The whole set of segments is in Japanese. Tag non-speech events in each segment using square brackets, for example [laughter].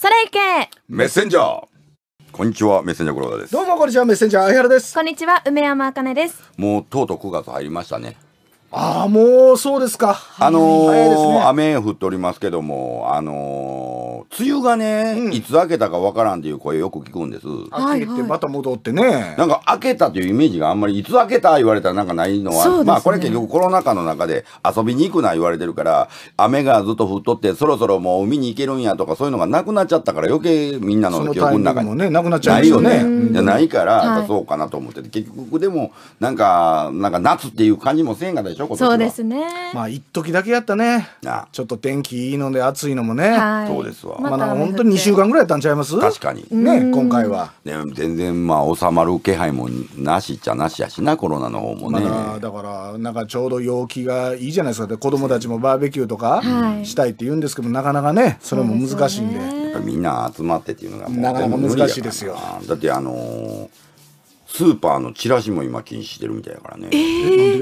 それいけメッセンジャーこんにちはメッセンジャー黒田ですどうもこんにちはメッセンジャー相原ですこんにちは梅山あかねですもうとうとう9月入りましたねああもうそうですかあのーね、雨降っておりますけどもあのー梅雨がね、うんいつ明けたかわからんっていう声よく聞くんですはい秋ってまた戻ってね。なんか明けたというイメージがあんまりいつ明けた言われたらなんかないのは、ねまあこれ結局コロナ禍の中で遊びに行くな言われてるから雨がずっと降っとってそろそろもう海に行けるんやとかそういうのがなくなっちゃったから余計みんなのの記憶の中グにもね、なくなっちゃうんないよね。じゃないから、はそうかなと思ってて、結局でも、なんか、なんか夏っていう感じもせんがでしょ、今年は。そうですね。まあ一時だけやったね。あちょっと天気いいので暑いのもね。はい。そうですは、まだ本当に二週間ぐらいやったんちゃいます確かにね今回はね、全然まあ収まる気配もなしちゃなしやしなコロナの方もね、まだからなんかちょうど陽気がいいじゃないですか子供たちもバーベキューとかしたいって言うんですけど、なかなかねそれも難しいんで、ね、みんな集まってっていうのがもうなかなか難しいですよだってあのー、スーパーのチラシも今禁止してるみたいだからねえ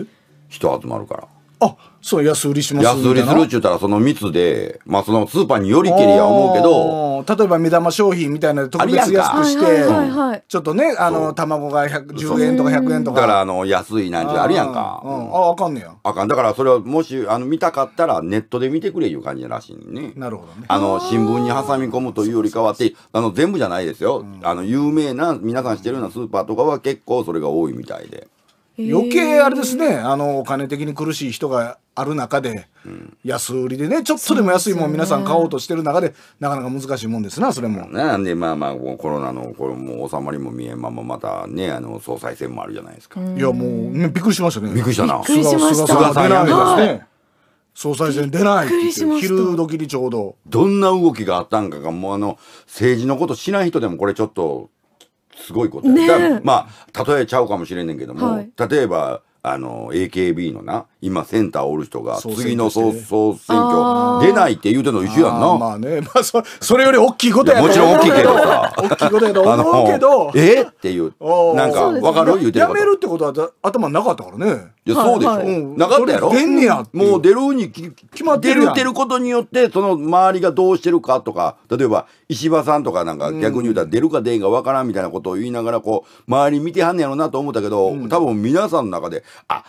ー、人集まるからあそう安売りします安売りするっちゅうたらその密で、まあ、そのスーパーによりけりや思うけど例えば目玉商品みたいなで特別安くしてちょっとねあの卵が10円とか100円とかだからあの安いなんじゃあるやんかああかんねやあかんだからそれはもしあの見たかったらネットで見てくれいう感じらしいねなるほどねあの新聞に挟み込むというよりかはってあの全部じゃないですよ、あの有名な皆さんしてるようなスーパーとかは結構それが多いみたいで。余計あれですねあのお金的に苦しい人がある中で、うん、安売りでねちょっとでも安いもん皆さん買おうとしてる中で、ね、なかなか難しいもんですなそれも。ねでまあまあコロナのこれも収まりも見えまままたねあの総裁選もあるじゃないですか。いやもう、ね、びっくりしましたね。びっくりしたな。菅菅さん出ないすね。総裁選出ないって言って昼時にちょうどどんな動きがあったんかがもうあの政治のことしない人でもこれちょっとすごいことや、ね、まあ例えちゃうかもしれんねんけども、はい、例えばあの AKB のな今センターおる人が次の総選挙出ないって言うての一緒やんなまあねまあそそれより大きいことやもちろん大きいけどさ大きいことやと思うけど [laughs] えっていうなんか分かる言うてやめるってことは頭なかったからねいやそうでしょ、はいはい、なかったやろ出んねやもう出るに決まってる出るてることによってその周りがどうしてるかとか例えば石破さんとかなんか逆に言うたら出るか出んか分からんみたいなことを言いながらこう周り見てはんねやろなと思ったけど、うん、多分皆さんの中であ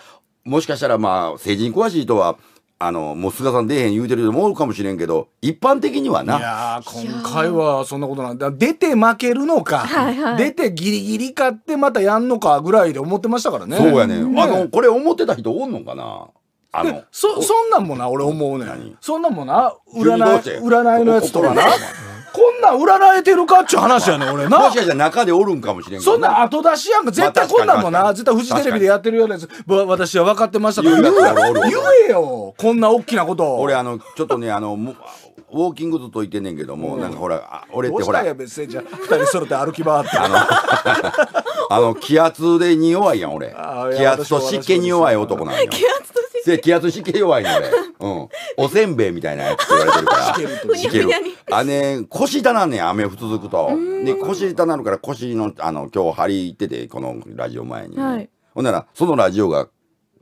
もしかしたらまあ、成人詳しい人は、あの、もう菅さん出へん言うてる人もおるかもしれんけど、一般的にはな。いや今回はそんなことなんだ。出て負けるのか、はいはい、出てギリギリ勝ってまたやんのかぐらいで思ってましたからね。そうやね。ねあの、これ思ってた人おんのかなあのそ、そんなんもな、俺思うねん。そんなんもな、占い、占いのやつとかな。こんなん売られてるかっちゅう話やね俺なもしかしたら中でおるんかもしれんけどそんな後出しやんか絶対こんなんもな、絶対フジテレビでやってるようなやつ私は分かってましたから言えよこんな大きなこと俺あのちょっとねあのウォーキングとと言ってんねんけども、うん、なんかほら俺ってほら別に二人揃って歩き回ってあの気圧でに弱いやん俺気圧と湿気に弱い男なんよ [laughs] 気圧とし気圧しけ弱いので、うん、おせんべいみたいなやつって言われてるからしけるあね腰痛なんね雨続くとで腰痛なるから腰のあの今日張り行っててこのラジオ前に、ねはい、ほんならそのラジオが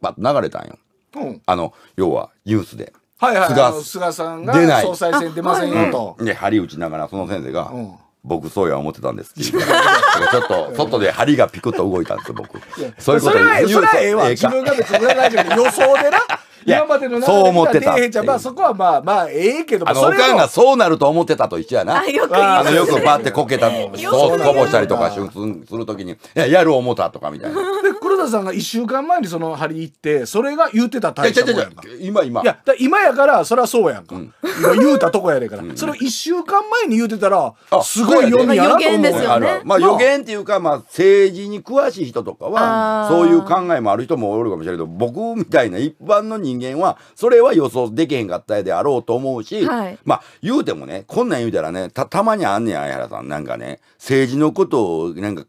バッと流れたんよ、うん、あの要はニュースで。はいはい、はい、菅さんが総裁選出ませんよと。で、うん、張り打ちながらその先生が「僕そうや思ってたんです [laughs] ちょっと外で針がピクッと動いたんですよ僕そういうことそれはええわ自分が別に占いじ予想でな [laughs] 今までのそう思ってたまあそこはまあまあええけど。あのおかんがそうなると思ってたと一緒やな。よくあのよくバってこけた、そうこぼしたりとかするときにややる思ったとかみたいな。黒田さんが1週間前にその張り行ってそれが言ってた大したもんやんか今今いやだ今やからそりゃそうやんか、うん、今言うたとこやねから、うん、それを1週間前に言うてたらすごい読みやなと思う、ね、まあ、ね、まあ、予言っていうか、まあ、政治に詳しい人とかはそういう考えもある人もおるかもしれないけど僕みたいな一般の人間はそれは予想できへんかったであろうと思うし、はい、まあ言うてもねこんなん言うたらねたたまにあんねや相原さんなんかね政治のことをなんか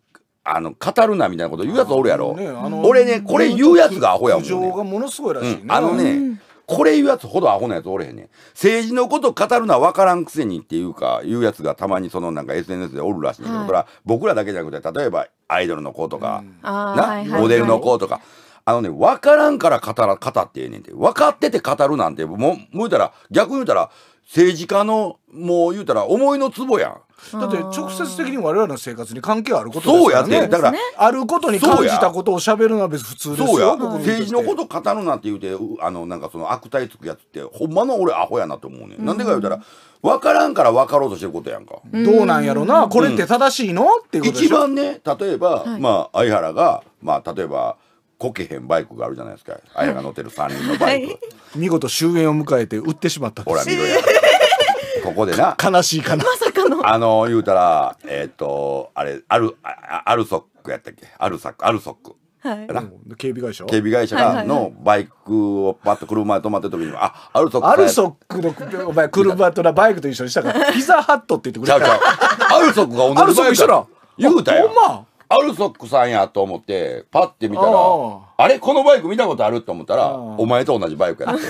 あの語るなみたいなこと言うやつおるやろ、ね、俺ねこれ言うやつがアホやもん、ね、がものすごいらしい、ねうん、あのね、これ言うやつほどアホなやつおれへんねん。政治のこと語るのは分からんくせにっていうか、言うやつがたまにそのなんか SNS でおるらしいけど、はい、それは僕らだけじゃなくて、例えばアイドルの子とか、うん、な、モデルの子とか、あのね、分からんから語ら、語ってええねんて。分かってて語るなんて、もう、もう言うたら、逆に言うたら、政治家の、もう言うたら思いのツボやん。だって直接的に我々の生活に関係あることですからねそうやってだからあることに感じたことをしゃべるのは別普通ですよ政治のこと語るなんて言うてあのなんかその悪態つくやつってほんまの俺アホやなと思うね、うん、なんでか言うたら分からんから分かろうとしてることやんか、うん、どうなんやろなこれって正しいの、うん、っていうこと一番ね例えば、はい、まあ相原がまあ例えばこけへんバイクがあるじゃないですか綾が乗ってる3人のバイク、はい、見事終焉を迎えて売ってしまったほら見ろや [laughs] ここでな悲しい悲しあの言うたらえっ、ー、とあれあるあるソックやったっけあるサックあるソックはい、警備会社警備会社がのバイクをパッと車で止まってる時に「あアルソック」アルソックのお前車とバイクと一緒にしたから「ピザハット」って言ってくれたアルソックが同じバイク言うたよほんまアルソックさんやと思ってパッて見たらあれこのバイク見たことあると思ったらお前と同じバイクやって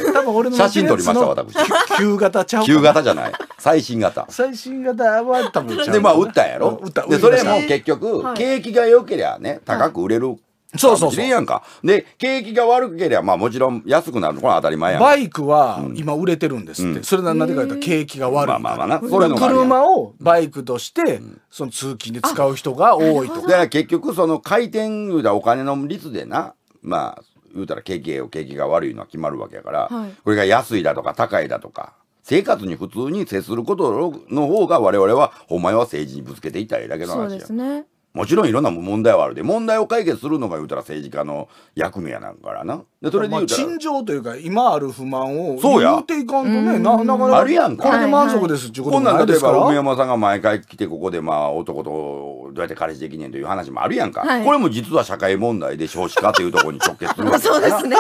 写真撮りました私 [laughs] 旧型ちゃう旧型じゃない最新型最新型は多分でまあ売ったやろ、うん、でそれも結局、景気が良けりゃね高く売れるそうそうそう。やんか。で、景気が悪ければ、まあもちろん安くなるのは当たり前やんバイクは今売れてるんですって。うん、それなんでか言ったら景気が悪い。まあまあまあな。それの車をバイクとして、その通勤で使う人が多いとか。だから結局その回転だお金の率でな、まあ、言うたら景気を景気が悪いのは決まるわけやから、はい、これが安いだとか高いだとか。生活に普通に接することの方が我々はお前は政治にぶつけていったらええだけの話や。そうですね。もちろんいろんな問題はあるで、問題を解決するのが言うたら政治家の役目やなんからな。で、それで言うたら。陳情というか、今ある不満を言うていかんとね、な、なかなか。あるやんこれで満足ですってことないですから。こんなん例えば、梅山さんが毎回来て、ここでまあ、男とどうやって彼氏できねんという話もあるやんか。はい、これも実は社会問題で少子化というところに直結するわけ [laughs] そうですね。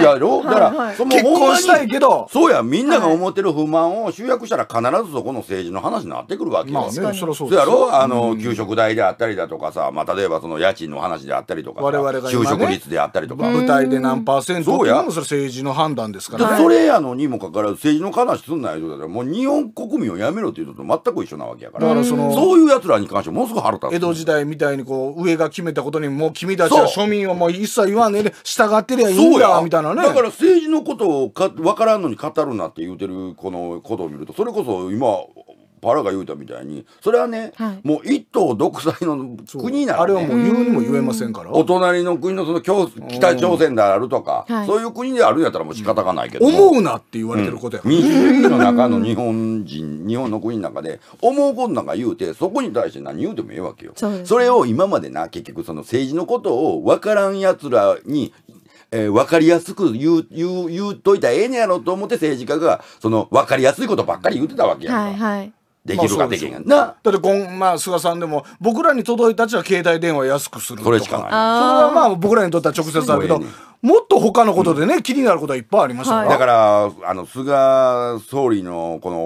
い、やろだから、はいはい、結婚したいけど。そうや、みんなが思ってる不満を集約したら必ずそこの政治の話になってくるわけよ。まあね、そりゃそうやろあの、給食代であったりだとかさ、まあ、例えばその家賃の話であったりとか我々が就職率であったりとか。舞台で何パーセントっていうのもそれ政治の判断ですから、ねそれやのにもかかわらず政治の話すんない人だもう日本国民をやめろっていうのと全く一緒なわけやからだからそのういうやつらに関してものすごく腹立つ江戸時代みたいにこう上が決めたことにもう君たちは庶民はもう一切言わねえで従ってりゃいいんそうだやみたいなねだから政治のことをか分からんのに語るなって言うてるこのことを見るとそれこそ今パラが言うたみたいにそれはね、はい、もう一党独裁の国なら、ね、あれはもう言うにも言えませんからお隣の国のその北朝鮮であるとか、そういう国であるんやったらもう仕方がないけど、うん、思うなって言われてることや、うん、民主主義の中の日本人 [laughs] 日本の国の中で思うことなんか言うてそこに対して何言うてもええわけよそ、ね,、れを今までな結局その政治のことを分からんやつらにえー、分かりやすく言う言う言うといたらええねやろと思って政治家がその分かりやすいことばっかり言ってたわけやんか。はいはいできるかできへんか、だってん、まあ、菅さんでも僕らに届いたちは携帯電話安くするとかこれしかないそれはまあ僕らにとっては直接だけど、もっと他のことでね、気になることはいっぱいありましたから、だからあの菅総理のこの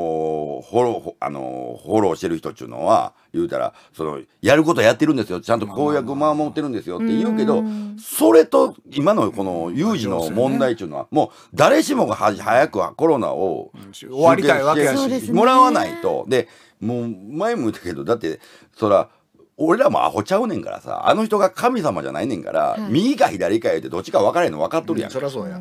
フォローあのフォローしてる人っていうのは言うたらそのやることやってるんですよちゃんと公約守ってるんですよって言うけどそれと今のこの有事の問題っていうのはもう誰しもがは早くはコロナを終わりたいわけやしもらわないとでもう前も言ったけどだってそら俺らもアホちゃうねんからさあの人が神様じゃないねんから、はい、右か左か言うてどっちか分からへんの分かっとるやん、うん、そりゃそうや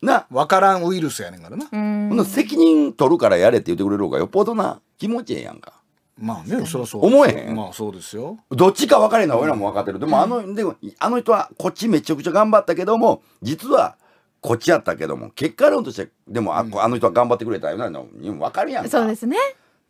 な分からんウイルスやねんからなほん責任取るからやれって言ってくれる方がよっぽどな気持ちええやんかまあねそりゃそう思えへんまあそうですよどっちか分からへんのは俺らも分かってる、でもあのでもあの人はこっちめちゃくちゃ頑張ったけども実はこっちやったけども結果論としてでもあ,、あの人は頑張ってくれたよなの分かるやんかそうですね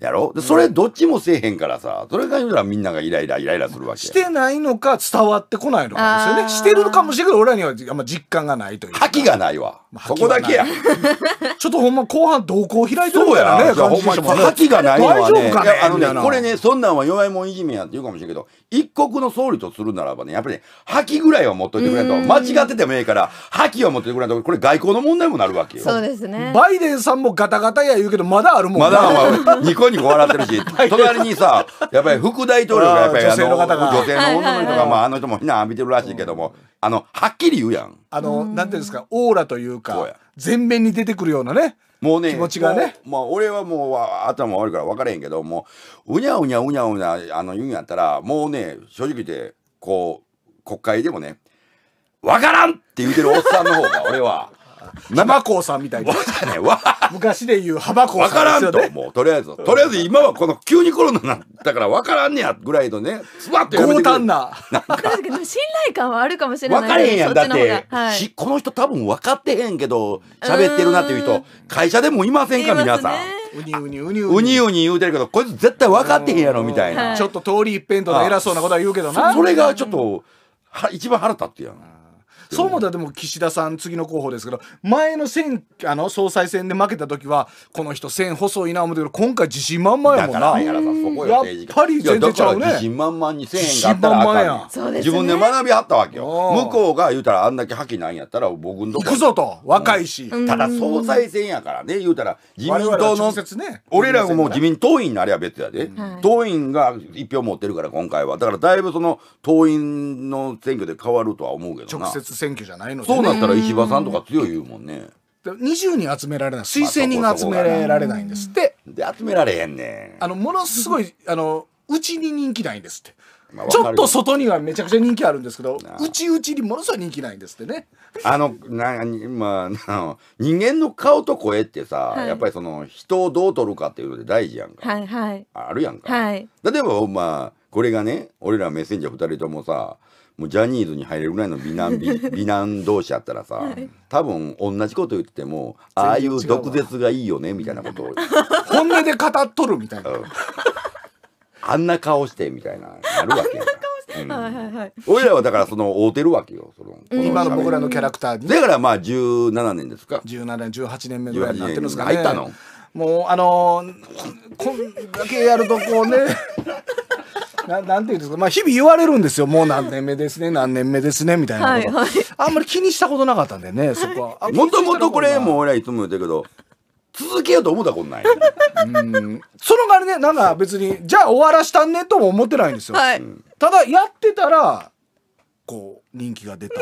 やろでそれどっちもせえへんからさそれが言うたらみんながイライライライラするわけしてないのか伝わってこないのかですよねしてるのかもしれんけど俺らにはあんま実感がないという覇気がないわ、まあ、そこだけや [laughs] ちょっとほんま後半動向開いてるみたなね感じでしもんね覇気がないのはねねあのねこれねそんなんは弱いもんいじめやって言うかもしれんけど一国の総理とするならばねやっぱり、ね、覇気ぐらいは持っといてくれと間違っててもええから覇気を持ってくれとこれ外交の問題もなるわけよそうですねバイデンさんもガタガタや言うけどまだあるもんねまだある [laughs] ニコ笑ってるし、[laughs] 隣にさ、やっぱり副大統領がやっぱり性の、女性の女の人が、まああの人もみんな見てるらしいけども、あの、はっきり言うやん。あの、なんていうんですか、オーラというか、全面に出てくるようなね。もうね、気持ちがね。まあ、俺はもう、頭悪いから分からへんけど、もう、うにゃうにゃうにゃうにゃ、あの、言うんやったら、もうね、正直言って、こう、国会でもね、分からんって言うてるおっさんの方が、俺は。[laughs] 生子さんみたいな。昔で言う浜子さん。わからんと、もう、とりあえず。とりあえず今はこの急にコロナになったからわからんねや、ぐらいのね、スワッとやめてくれ。簡単な。信頼感はあるかもしれない。わかれへんやん。だって、この人多分分かってへんけど、喋ってるなっていう人、会社でもいませんか、皆さん。うにうにうにうにうに言うてるけどこいつ絶対分かってへんやろみたいな、ちょっと通り一辺倒で偉そうなことは言うけどなそれがちょっとは一番腹立ってやんそう思ったらでも岸田さん次の候補ですけど前の選あの総裁選で負けた時はこの人線細いな思ってけど今回自信満々やもんなやっぱり全然ちゃうね自信満々に線があったらあかん、ね、自分で学びはったわけよ向こうが言うたらあんだけ覇気なんやったら僕んとこ行くぞと若いし、うん、ただ総裁選やからね言うたら自民党の、ね、俺らもう自民党員になりゃ別やで、はい、党員が一票持ってるから今回はだからだいぶその党員の選挙で変わるとは思うけどな直接選挙じゃないので、ね、そうなったら石破さんとか強い言うもんね20人集められない推薦人が集められないんですって、で集められへんねあのものすごいあのうちに人気ないんですってまあ、ちょっと外にはめちゃくちゃ人気あるんですけどうちうちにものすごい人気ないんですってね。あのなにまあ [laughs] 人間の顔と声ってさ、はい、やっぱりその人をどう取るかっていうので大事やんか、はいはい、あるやんか、はい、例えばまあこれがね俺らメッセンジャー2人ともさもうジャニーズに入れるぐらいの美男美 [laughs] 美男同士やったらさ、はい多分同じこと言ってもああいう毒舌がいいよねみたいなことを、[laughs] 本音で語っとるみたいな、うんあんな顔してみたいななるわけいい。俺らはだからその会うてるわけよその今の僕らのキャラクターだからまあ17年ですか17年18年目ぐらいになってるんですかね入ったのもうあのーこんだけやるとこうねななんていうんですか、まあ、日々言われるんですよもう何年目ですね何年目ですねみたいなこと、はいはい、あんまり気にしたことなかったんでねそこは [laughs] もともとこれも俺はいつも言うてるけど続けようと思ったことないうんその代わりねなんか別にじゃあ終わらしたんねとも思ってないんですよ、はい、ただやってたらこう人気が出た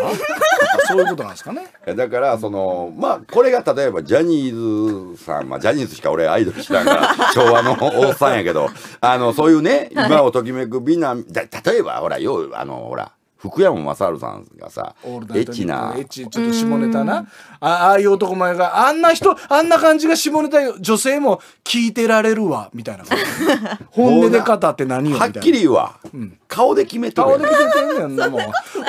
そういうことなんですかねだからそのまあこれが例えばジャニーズさんまあジャニーズしか俺アイドル知らんから [laughs] 昭和のおっさんやけどあのそういうね今をときめく美男例えばほらようあのほら福山雅治さんがさエッチなエッチちょっと下ネタなああいう男前があんな人あんな感じが下ネタ女性も聞いてられるわみたいな本音で語って何よはっきり言うわ、うん、顔で決めて顔で決めてんねんもう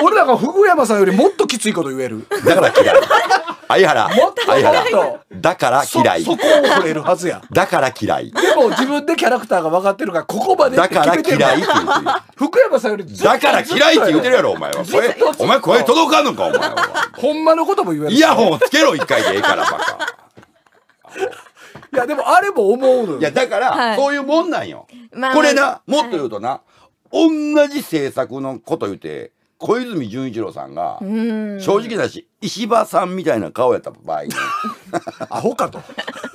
俺らが福山さんよりもっときついこと言えるだから嫌い相原相原だから嫌い [laughs] そこを触れるはずやだから嫌いでも自分でキャラクターが分かってるからここまでだから嫌いって言ってる福山さんよりだから嫌いって言ってるやろお前は声お前声届かんのかお前はほんまのことも言えるイヤホンをつけろ一回でええからバカいやでもあれも思うのよいやだからそういうもんなんよこれなもっと言うとな同じ制作のこと言うて小泉純一郎さんが正直だし石破さんみたいな顔やった場合に [laughs] アホかと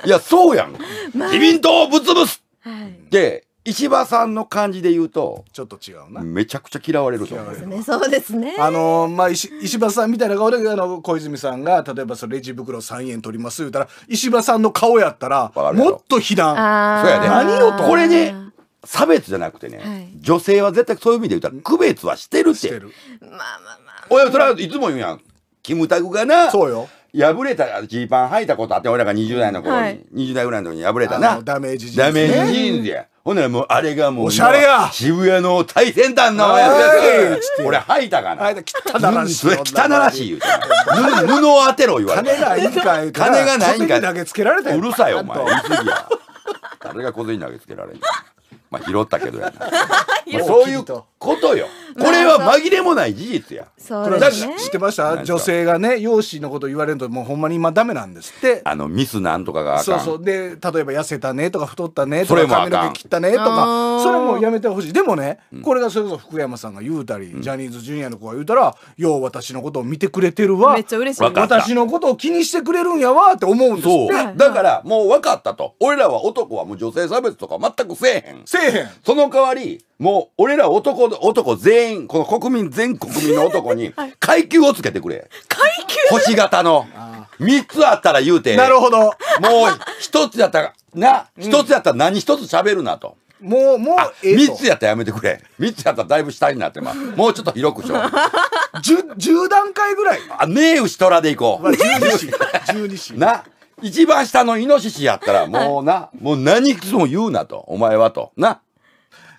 いやそうやん、自民党をぶつぶす、はい、で石破さんの感じで言うとちょっと違うなめちゃくちゃ嫌われると思うねそうですねあのー、まあ石石破さんみたいな顔であの小泉さんが例えばレジ袋3円取ります言うたら石破さんの顔やったらもっと非難そうやね何をとこれね差別じゃなくてね、はい、女性は絶対そういう意味で言ったら区別はしてるってまあまあまあ親それはいつも言うやんキムタクがなそうよ破れたジーパン履いたことあって俺らが20代の頃に、はい、20代ぐらいの時に破れたなダメージジーンズダメージジーンズや、ほんならもうあれがもうおしゃれや渋谷の最先端のやつ俺吐いたかな吐いた汚らしい汚らしい言うて布当てろ言われ金ないんかい金がないんかい投げつけられたうるさいお前言い過ぎや誰が小銭投げつけられんのまあ拾ったけどやな [laughs] まあそういうことよこれは紛れもない事実やそうでだすね知ってました女性がね容姿のこと言われるともうほんまに今ダメなんですってあのミスなんとかがあかんそうそうで例えば痩せたねとか太ったねとそれかもあかん髪の毛切ったねとかそれもやめてほしいでもねこれがそれこそ福山さんが言うたりジャニーズジュニアの子が言うたら「よう私のことを見てくれてるわめっちゃ嬉しいかった私のことを気にしてくれるんやわ」って思うんですそうだからもう分かったと俺らは男はもう女性差別とか全くせえへんせえへん。その代わり、もう俺ら男、男全員、この国民、全国民の男に、[laughs] 階級をつけてくれ。階級星型の。三つあったら言うて。なるほど。もう一つやったら、な、一つやったら何一つ喋るなと。もう、もう、三つやったらやめてくれ。三つやったらだいぶ下になってます。もうちょっと広くしよう。十、十段階ぐらい。あ、ねえ、牛虎でいこう。十二子。十二子。[laughs] な。一番下のイノシシやったら、もうな、もう何くも言うなと、お前はと。な。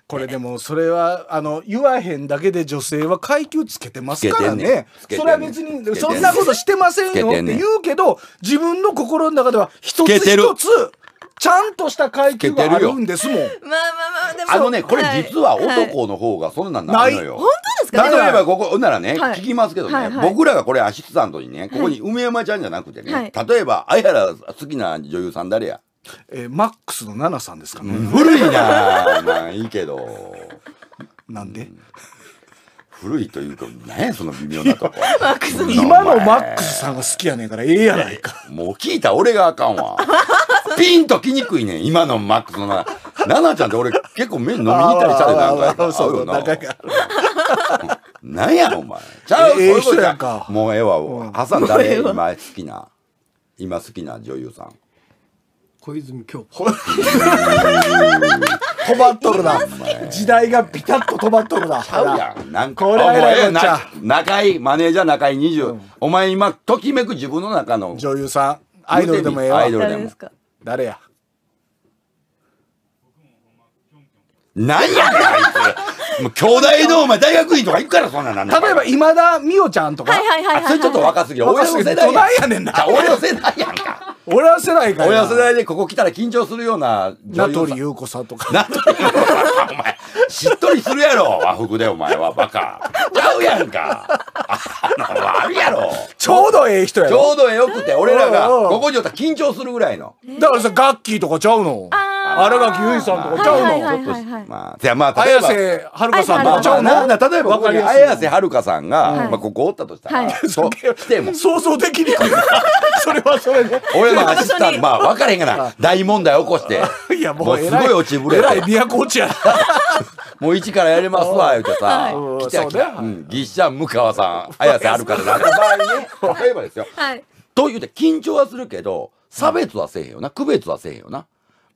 これでもそれはあの言わへんだけで女性は階級つけてますからねそれは別にそんなことしてませんよって言うけど自分の心の中では一つ一つちゃんとした階級があるんですもんまあまあまあでもあのねこれ実は男の方がそんなんないのよ、はい、本当すか、ね、例えばここ、ならね、はい、聞きますけどね、はいはい、僕らがこれアシスタントにね、ここに梅山ちゃんじゃなくてね、はい、例えば、あやら好きな女優さん誰やえー、マックスの奈々さんですかね。古いなまあいいけど。なんで、うん古いというか、何やその微妙なとこ。今のマックスさんが好きやねんから、ええやないか。もう聞いた俺があかんわ。ピンときにくいねん、今のマックスのな。ななちゃんって俺結構麺飲みに行ったりしたで何んか。そうよな。何やお前。ちゃう、ええ人やんか。もうええわ。挟んだね、今好きな。今好きな女優さん。小泉今日。止まっとるな。時代がピタッと止まっとるな。ちゃうやん。なんか、これはな、中井、マネージャー中井20。お前今、ときめく自分の中の。女優さん。アイドルでもええわ。アイドルでも。誰や何やねんあいつもう兄弟のお前大学院とか行くからそんななん例えば今田美桜ちゃんとかはいはいはいあそれちょっと若すぎる俺の世代やんな俺の世代やんか親世代親世代でここ来たら緊張するような名取裕子さんとか名取優子さんお前しっとりするやろ和服でお前はバカちゃうやんかあのあるやろちょうどええ人やろちょうどええよくて俺らがここにおったら緊張するぐらいのだからさガッキーとかちゃうのあ新垣結衣さんとかちゃうの、ちょっと。まあ、じゃあ、まあ、例えば綾瀬はるかさんとかちゃうの、例えばここに綾瀬はるかさんが、まあ、ここおったとしたら、はい、そ来ても想像できにくいそれはそれで俺の走ったら、まあ分かれへんがな大問題起こしていやもうすごい落ちぶれえらい都落ちやもう一からやりますわ言うてさ、はい、来た来た、うん、ぎっしゃんむかわさん綾瀬はるかでなった場合ね例えばですよ、はい、と言うて緊張はするけど差別はせえへんよな区別はせえへんよな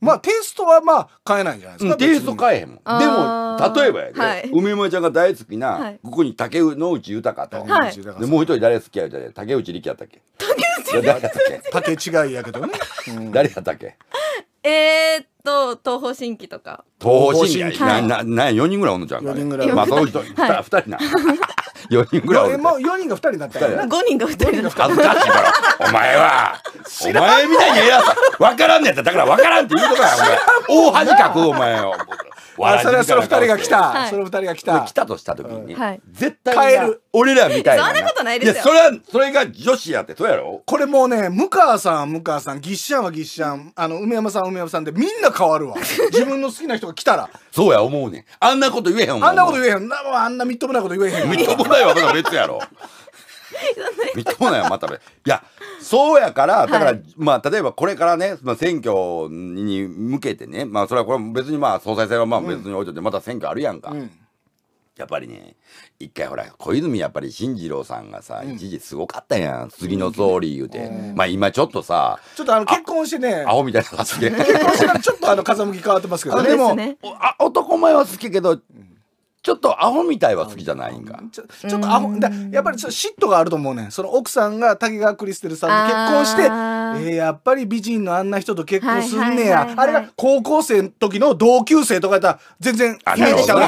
まあテイストはまあ変えないじゃないですか、テイスト変えへんもんでも例えばやで、はい、梅山ちゃんが大好きな、はい、ここに竹内豊と、はい、でもう一人誰好きや言竹内力やったっけ竹内力やったっけ竹違いやけどね、ん、誰やったっけ [laughs] [laughs] えー、っと、東方神起とか。東方神起な、な、な、四人ぐらいおんのじゃん。四人ぐらい。まあ、その人、二、はい、人な。[laughs] 四人ぐらいもう4人が二人だったよ5人が二人だっ恥ずかしいからお前はお前みたいにいや、わからんねやっただからわからんって言うとかやお前大恥かくお前よあそれはその二人が来た、はい、その二人が来た来たとした時に、はい、絶対帰る俺らみたいなそんなことないですよそれはそれが女子やってそうやろこれもうね向川さんは向川さんぎっしゃんはぎっしゃんあの梅山さんは梅山さんでみんな変わるわ [laughs] 自分の好きな人が来たらそうや思うねあんなこと言えへんもんあんなこと言えへんあんなみっともないこと言えへんみっともないわま別やろ [laughs] みっともないわまた別いやそうやから、だから、はい、まあ、例えばこれからね、まあ、選挙に向けてね、まあ、それはこれ別にまあ、総裁選はまあ別に置いといて、また選挙あるやんか。うん、やっぱりね、一回ほら、小泉やっぱり進次郎さんがさ、うん、一時すごかったやん。次の総理言うて。まあ今ちょっとさ、ちょっとあの結婚してね、アホみたいな発言。結婚してちょっとあの風向き変わってますけどね。でも、あ男前は好きけど、ちょっとアホみたいは好きじゃないんか。ちょちょっとアホだやっぱりちょ嫉妬があると思うねんその奥さんが竹川クリステルさんと結婚して、えー、やっぱり美人のあんな人と結婚すんねや、あれが高校生の時の同級生とかやったら全然イメージちゃうん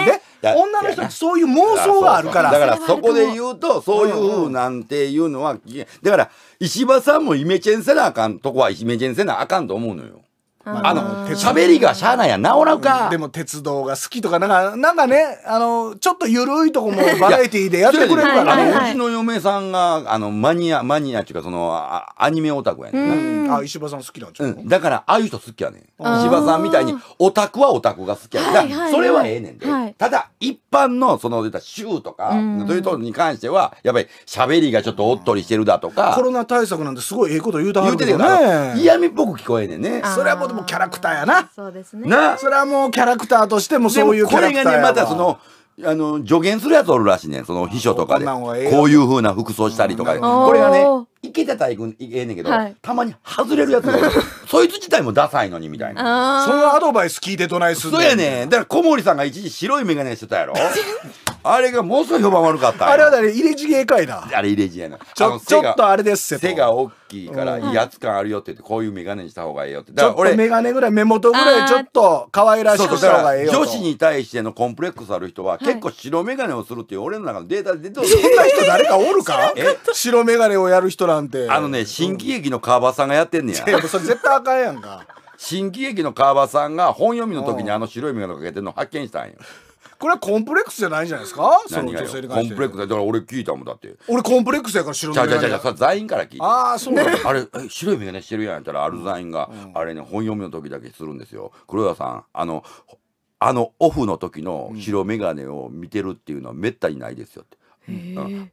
女の人そういう妄想があるからだからそこで言うとそういうなんていうのはだから石破さんもイメチェンせなあかんとこはイメチェンせなあかんと思うのよあの、喋りがしゃあないやな直らんか。でも鉄道が好きとか、なんか、なんかね、あの、ちょっと緩いとこもバラエティーでやってくれるからね。あの、うちの嫁さんが、あの、マニア、マニアっていうか、その、アニメオタクやねんあ、石破さん好きなんちゃう、うん、だから、ああいう人好きやねん。石破さんみたいに、オタクはオタクが好きやねん。それはええねんで。ただ、一般の、その、出た州とか、そういうとこに関しては、やっぱり喋りがちょっとおっとりしてるだとか。コロナ対策なんてすごいええこと言うたはけね。言うてね嫌味っぽく聞こえねんね。それはももキャラクターやなそうですねなそれはもうキャラクターとしてもそういうキャラクターこれがねまたそのあの助言するやつおるらしいねその秘書とかでこういうふうな服装したりとかこれがねいけてたらいくんえねんけど、はいたまに外れるやつる [laughs] そいつ自体もダサいのにみたいなそのアドバイス聞いてどないすんそうやねんだから小森さんが一時白い眼鏡してたやろ [laughs] あれがものすごい評判悪かったあれはだ入れ違えかいだ。あれ入れ知恵やなちょちょっとあれです背が大きいから威圧感あるよって言ってこういう眼鏡にした方がいいよってだちょかっらと眼鏡ぐらい目元ぐらいちょっと可愛らしくした方がいいよと女子に対してのコンプレックスある人は結構白眼鏡をするっていう俺の中のデータで出てるそんな人誰かおるか白眼鏡をやる人らなんてあのね新喜劇の川場さんがやってんねや、それ絶対あかんやんか [laughs] 新喜劇の川場さんが本読みの時にあの白い眼鏡かけてんの発見したんよこれはコンプレックスじゃないじゃないですかその女性コンプレックスだから俺聞いたもんだって俺コンプレックスやから白い眼鏡じゃじゃ座員から聞いてああそう、ね、[laughs] あれ白い眼鏡してるやんやったらある座員が、うん、あれね本読みの時だけするんですよ黒田さんあのあのオフの時の白眼鏡を見てるっていうのはめったにないですよって、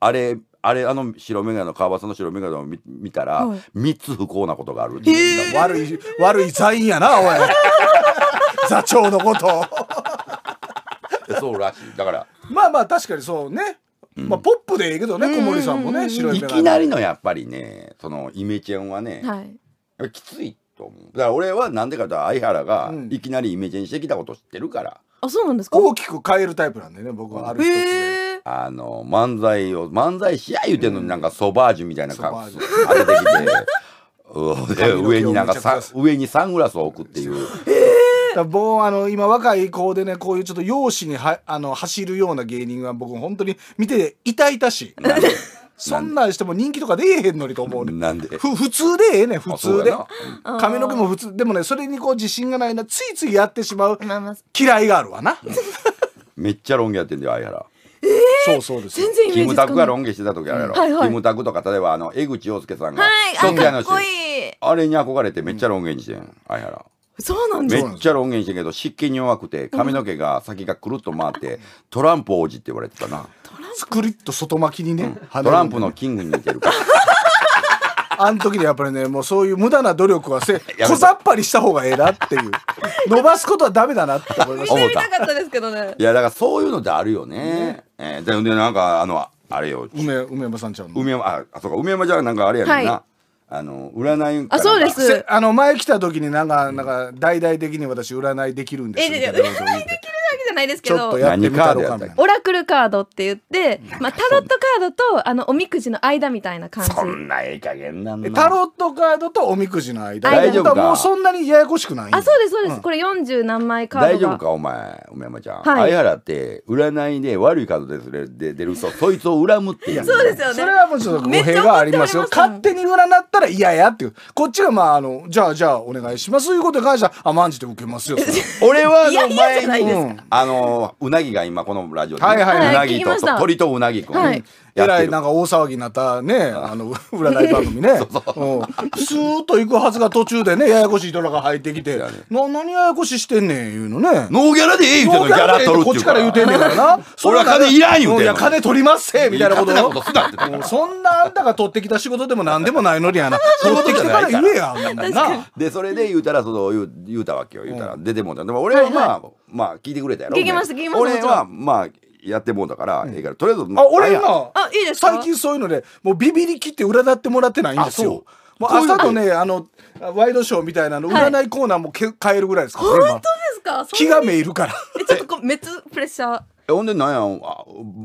あれあれあの白眼鏡の川端の白眼鏡を見見たら、三3つ不幸なことがある悪い悪いサインやなお前。[laughs] 座長のことそうらしいだからまあまあ確かにそうね、うん、まあポップでいいけどね小森さんもね白いいきなりのやっぱりねそのイメチェンはね、はい、きついと思うだから俺はなんでかと相原がいきなりイメチェンしてきたこと知ってるから、うん、あそうなんですか大きく変えるタイプなんでね僕はある一つで、あの漫才を漫才しや言うてんのになんかソバージュみたいな感じ当ててきて。上になんかさ上にサングラスを置くっていう。えもうあの今若い子でねこういうちょっと容姿にはあの走るような芸人は僕本当に見てた痛々しい。そんなんしても人気とか出えへんのにと思うねなんでふ普通でええねん普通で髪の毛も普通でもねそれにこう自信がないなついついやってしまう嫌いがあるわなめっちゃロン毛やってんだよあ原。らそうそうです全然イメージキムタクがロン毛してた時あれやろ、はいはい、キムタクとか例えばあの江口洋介さんが一つ屋の人あれに憧れてめっちゃロン毛にしてん、あやら。そうなんめっちゃ論言してんけど湿気に弱くて髪の毛が先がくるっと回って、うん、トランプ王子って言われてたなスクリッと外巻きにね、うん、トランプのキングに似てるからあの時でやっぱりねもうそういう無駄な努力はせ [laughs] 小ざっぱりした方がええなっていう [laughs] 伸ばすことはダメだなって思いましたたかったですけどねいやだからそういうのってあるよね、うん、えー、でなんかあのあれよ梅梅山さんちゃん梅山あそうか梅山じゃなんかあれやねんな、はいあの占いあそうですあの前来た時になんかなんか大々的に私占いできるんですみたいな占いできるくないですけどオラクルカードって言って、まあ、タロットカードとあのおみくじの間みたいな感じそんないい加減なんタロットカードとおみくじの間大丈夫もうそんなにややこしくないあそうですそうです、これ40何枚カード大丈夫かお前梅山ちゃん、はい、相原って占いで悪いカードでで出る嘘そいつを恨むってやそうですよねそれはもうちょっと語弊がありますよ勝手に占ったら嫌やっていうこっちがまああのじゃあじゃあお願いしますいうことに関しては甘んじて受けますよ俺はあの前に、うん、ああのうなぎが今このラジオで、ねはいはい、うなぎと鳥とうなぎくん、はい、えらいなんか大騒ぎになったね、あの、[laughs] 占い番組ね。[laughs] そうそう。スーッと行くはずが途中でね、ややこしい人ラが入ってきて、な、何ややこししてんねん、言うのね。ノーギャラでええ言うてギャラ取るこっちから言うてんねんからな。そ [laughs] れは金いらん言うていや、金取りますせ、みたいなことそんなあんたが取ってきた仕事でも何でもないのにやな。取ってきてから言えや、な。で、それで言うたら、その、言う言うたわけよ、言うたら。出てもうた。でも俺はまあ、まあ、聞いてくれたやろ。聞きます、聞きます。俺は、まあ、やってもうだから、うん、ええからとりあえず、あ俺今あいいです最近そういうのでもうビビり切って占ってもらってないんですよもう朝のねあのワイドショーみたいなの占いコーナーもけ、はい、変えるぐらいですか本当ですか気がめいるからえちょっとこうめつプレッシャーほんでなんやあ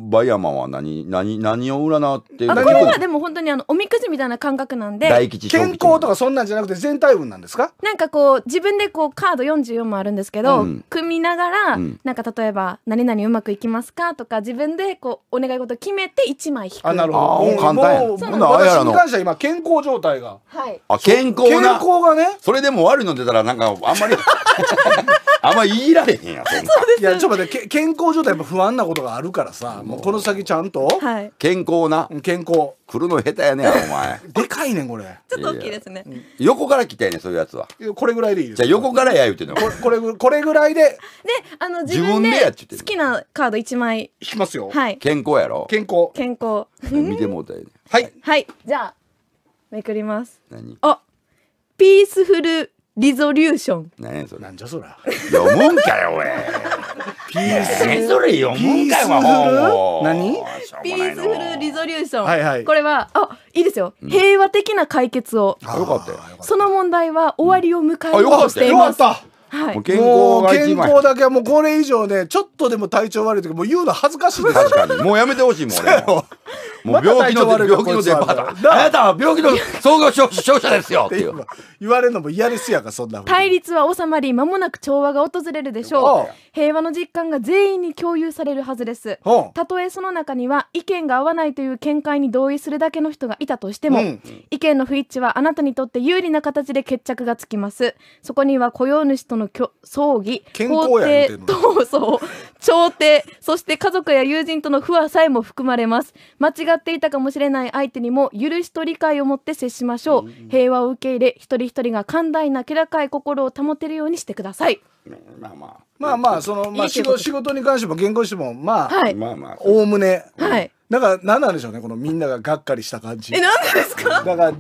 バイヤマンは何何何を占ってるこれはでも本当にあのおみくじみたいな感覚なんで大吉健康とかそんなんじゃなくて全体運なんですかなんかこう自分でこうカード44もあるんですけど、うん、組みながら、うん、なんか例えば「何々うまくいきますか?」とか自分でこうお願い事決めて1枚引くあなるほど、簡単やなう私に関は今健康状態が、はい、あ健康健康がねそれでも悪いの出たらなんかあんまりあんまり言いられへんやそんなそうです、いやちょっと待って健康状態やっぱ不不安なことがあるからさもうこの先ちゃんと、健康な健康来るの下手やねんお前 [laughs] でかいねんこれちょっと大きいですね横から来たいねそういうやつはこれぐらいでいいじゃ横からや言うてんのこれこれぐらいでであの自分で好きなカード1枚引きますよ健康やろ健康健康見てもうたやねはいはいじゃあめくります何あピースフルリゾリューション。ねそれ。何じゃそら。読むんかよ、おい。ピース。ね、それ読むんかよ、本を。何ピースフルリゾリューション。はいはい。これは、あ、いいですよ。平和的な解決を。あ、よかったよ。その問題は終わりを迎えようとしています。よかった。はい、もう健康だけはもうこれ以上ねちょっとでも体調悪い時もう言うの恥ずかしいです確かにもうやめてほしいもん俺もう病気の、病気のデパートあなたは病気の総合商者ですよって言われるのも嫌ですやかそんな対立は収まり間もなく調和が訪れるでしょう平和の実感が全員に共有されるはずですたとえその中には意見が合わないという見解に同意するだけの人がいたとしても、意見の不一致はあなたにとって有利な形で決着がつきますそこには雇用主との葬儀法廷闘争朝廷、そして家族や友人との不和さえも含まれます間違っていたかもしれない相手にも許しと理解を持って接しましょう、うん、平和を受け入れ一人一人が寛大な気高い心を保てるようにしてくださいまあまあまあまあその、まあ、仕事に関しても原稿してもまあ、はい、まあまあおおむねはいなんか何なんでしょうねこのみんなががっかりした感じえなんでですかだから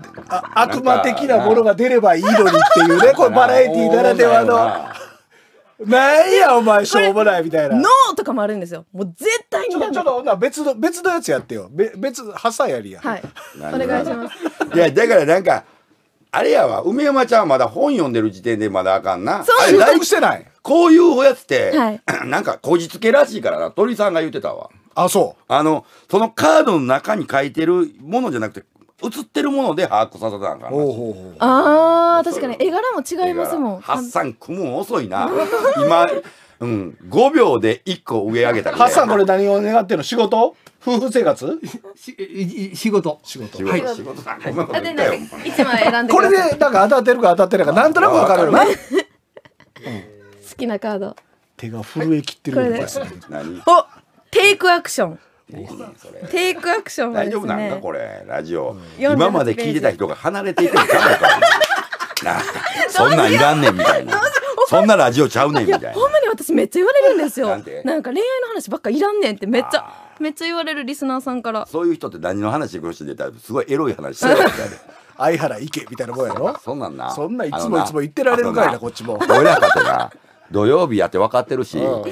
あ悪魔的なものが出ればいいのにっていうねこれバラエティーならではのなんやお前しょうもないみたいなノーとかもあるんですよもう絶対にちょっと別の別のやつやってよべ別ハサやりやはいお願いしますいやだからなんかあれやわ梅山ちゃんはまだ本読んでる時点でまだあかんなそうあれだいぶしてないこういうおやつって、はい [clears throat] なんかこじつけらしいからな鳥さんが言ってたわあそうあのそのカードの中に書いてるものじゃなくて映ってるもので把握させたんかなあ確かに絵柄も違いますもん発散組む遅いな今うん、5秒で1個上上げたハッサンこれ何を願ってるの仕事夫婦生活仕事仕事仕事仕事さん、これでなんか当たってるか当たってないかなんとなく分かるよ好きなカード手が震えきってるみたです何おテイクアクションテイクアクション、大丈夫なんかこれラジオ、今まで聞いてた人が離れていてもかんかそんなんいらんねんみたいな。そんなラジオちゃうねんみたいな。ほんまに私めっちゃ言われるんですよ。なんか恋愛の話ばっかいらんねんってめっちゃ、めっちゃ言われるリスナーさんから。そういう人って何の話ごしに出たらすごいエロい話してるみたいな。[laughs] 相原けみたいなもんやろ [laughs] そんなんな。そんないつもいつも言ってられるかいな、こっちも。俺らかとか土曜日やって分かってるし、う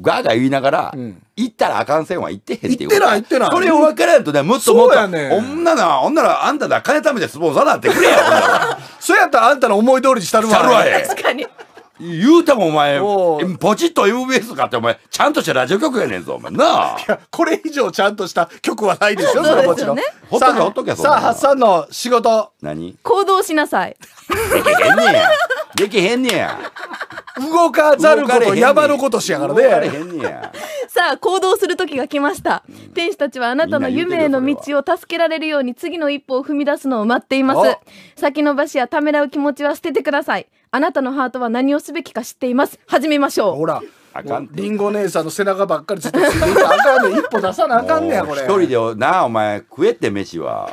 ガーガー言いながら、うん、行ったらあかんせんは行ってへんってい行ってない行ってない。これを分からんとね、もっともっと。ね、女な、女な、あんただ、金貯めてスポンサーなってくれや、[laughs] そやったらあんたの思い通りにしたるわ。し確かに。言うてもお前、ポチッと MBS かってお前、ちゃんとしたラジオ局やねんぞ、お前なあ。いや、これ以上ちゃんとした曲はないでしょ、それもちろん。ほっとけほっとけ、さあ、ハッサンの仕事。何行動しなさい。できへんねや。できへんねや。動かざること山のことしやからね。さあ行動する時が来ました。天使たちはあなたの夢への道を助けられるように次の一歩を踏み出すのを待っています。先延ばしやためらう気持ちは捨ててください。あなたのハートは何をすべきか知っています始めましょうほらあかんリンゴ姉さんの背中ばっかりつってあかんね一歩出さなあかんねやこれ一人でなあお前食えって飯は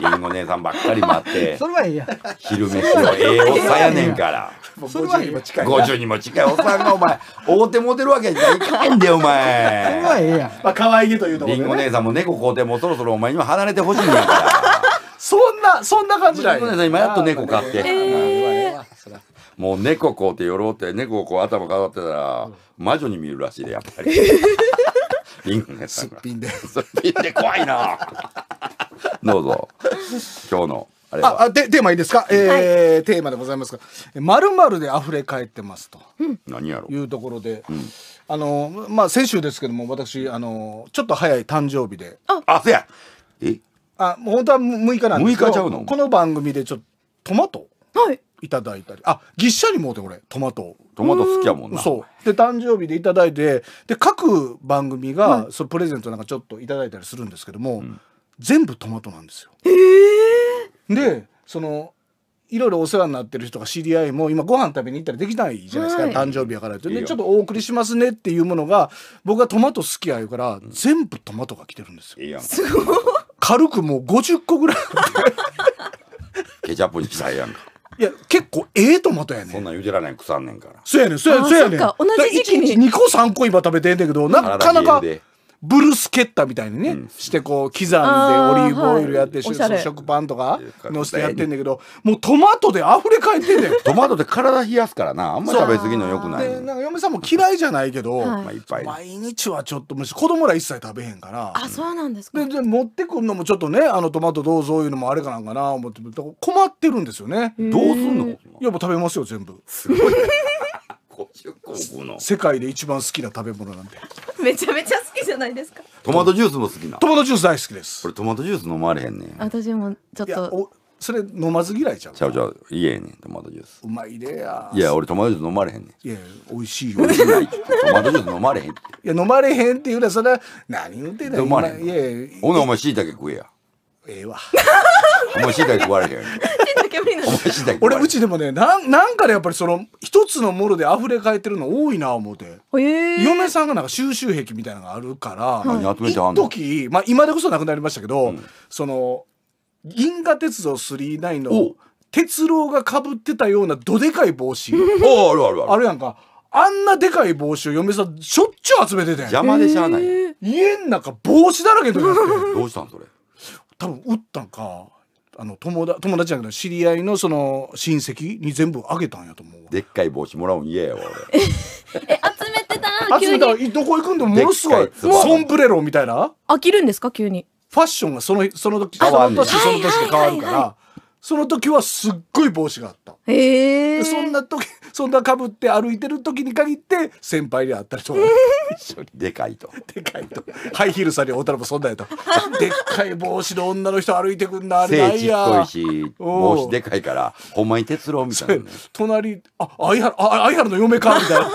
リンゴ姉さんばっかり待って [laughs] それはいいや昼飯の栄養さやねんからそれも近いや50にも近いおっさんがお前大手モテるわけじゃいかんでお前それはいいやまあ可愛げというところ、ね、リンゴ姉さんも猫買うてもそろそろお前には離れてほしいんやからそんなそんな感じだよリンゴ姉さん今やっと猫飼って、えーもう猫こうて寄ろうって猫こう頭かかってたら、魔女に見えるらしいでやっぱり [laughs] リンゴねすっぴんですっぴんで怖いな [laughs] どうぞ今日のあれあでテーマいいですか、えー、テーマでございますが「まるまるで溢れ返ってます」と何やろいうところで、うん、あのまあ先週ですけども私あのちょっと早い誕生日であせやえあもう本当は六日なんですけどこの番組でちょっとトマトはいいただいたりあぎっしゃりもうて俺トマトトマト好きやもんなそうで誕生日でいただいてで各番組が、そのプレゼントなんかちょっといただいたりするんですけども、うん、全部トマトなんですよえー、でそのいろいろお世話になってる人が知り合いも今ご飯食べに行ったりできないじゃないですか、はい、誕生日やからって、ちょっとお送りしますねっていうものが僕がトマト好きやいうから、うん、全部トマトが来てるんですよすごい軽くもう50個ぐらいケチャップにしたいやんかいや結構ええと思ったやねそんなん言うられん腐んねんからそうやねんそうやねんそう同じ時期に2個3個今食べてんねんけどなかなか。ブルスケッタみたいにね、うん、してこう刻んでオリーブオイルやって、はい、食パンとかのしてやってんだけどもうトマトで溢れかえってんだよ [laughs] トマトで体冷やすからなあんまり食べ過ぎのよくないでなんか嫁さんも嫌いじゃないけど、はい、毎日はちょっとむし子供ら一切食べへんからあそうなんですかで持ってくんのもちょっとねあのトマトどうぞいうのもあれかなんかな思って困ってるんですよねどうすんのいやもう食べますよ全部すごい世界で一番好きな食べ物なんでめちゃめちゃ好きじゃないですかトマトジュースも好きなトマトジュース大好きです俺トマトジュース飲まれへんねん私もちょっいやとおそれ飲まず嫌いちゃうちゃうちゃう家えねんトマトジュースうまいでやいや俺トマトジュース飲まれへんねんいや美味しいよ飲いトマトジュース飲まれへんってや飲まれへんって言うなそれは何言うてんだよ飲まれへんいやいやほなお前しいたけ食えやええわ。お前、食われへん。お前、俺、うちでもね、なん、なんかでやっぱりその、一つのもので溢れ返ってるの多いな、思うて。嫁さんがなんか収集癖みたいなのがあるから、はい、時、まあ今でこそなくなりましたけど、うん、その、銀河鉄道3 9の、鉄郎がかぶってたようなどでかい帽子。あるあるある。あるやんか。あんなでかい帽子を嫁さんしょっちゅう集めてて。邪魔でしゃあない。家ん中帽子だらけの時どうしたんそれ。多分売ったんかあの友だ友達じゃなくて知り合いのその親戚に全部あげたんやと思うでっかい帽子もらうん嫌やわ俺 [laughs] え集めてたん急集めたどこ行くんでもものすごいいソンブレロみたいな飽きるんですか急にファッションがそのその時その年その年で変わるからその時はすっごい帽子があった。えー、そんな時そんなかぶって歩いてる時に限って先輩に会ったりとか、えー、一緒にでかいとでかいとハイヒールさんに会うたらもそんなんやとでっかい帽子の女の人歩いてくんなあれないや聖っこいし帽子でかいからほんまに哲郎みたいな、ね、隣あ相原あ相原の嫁かみたいな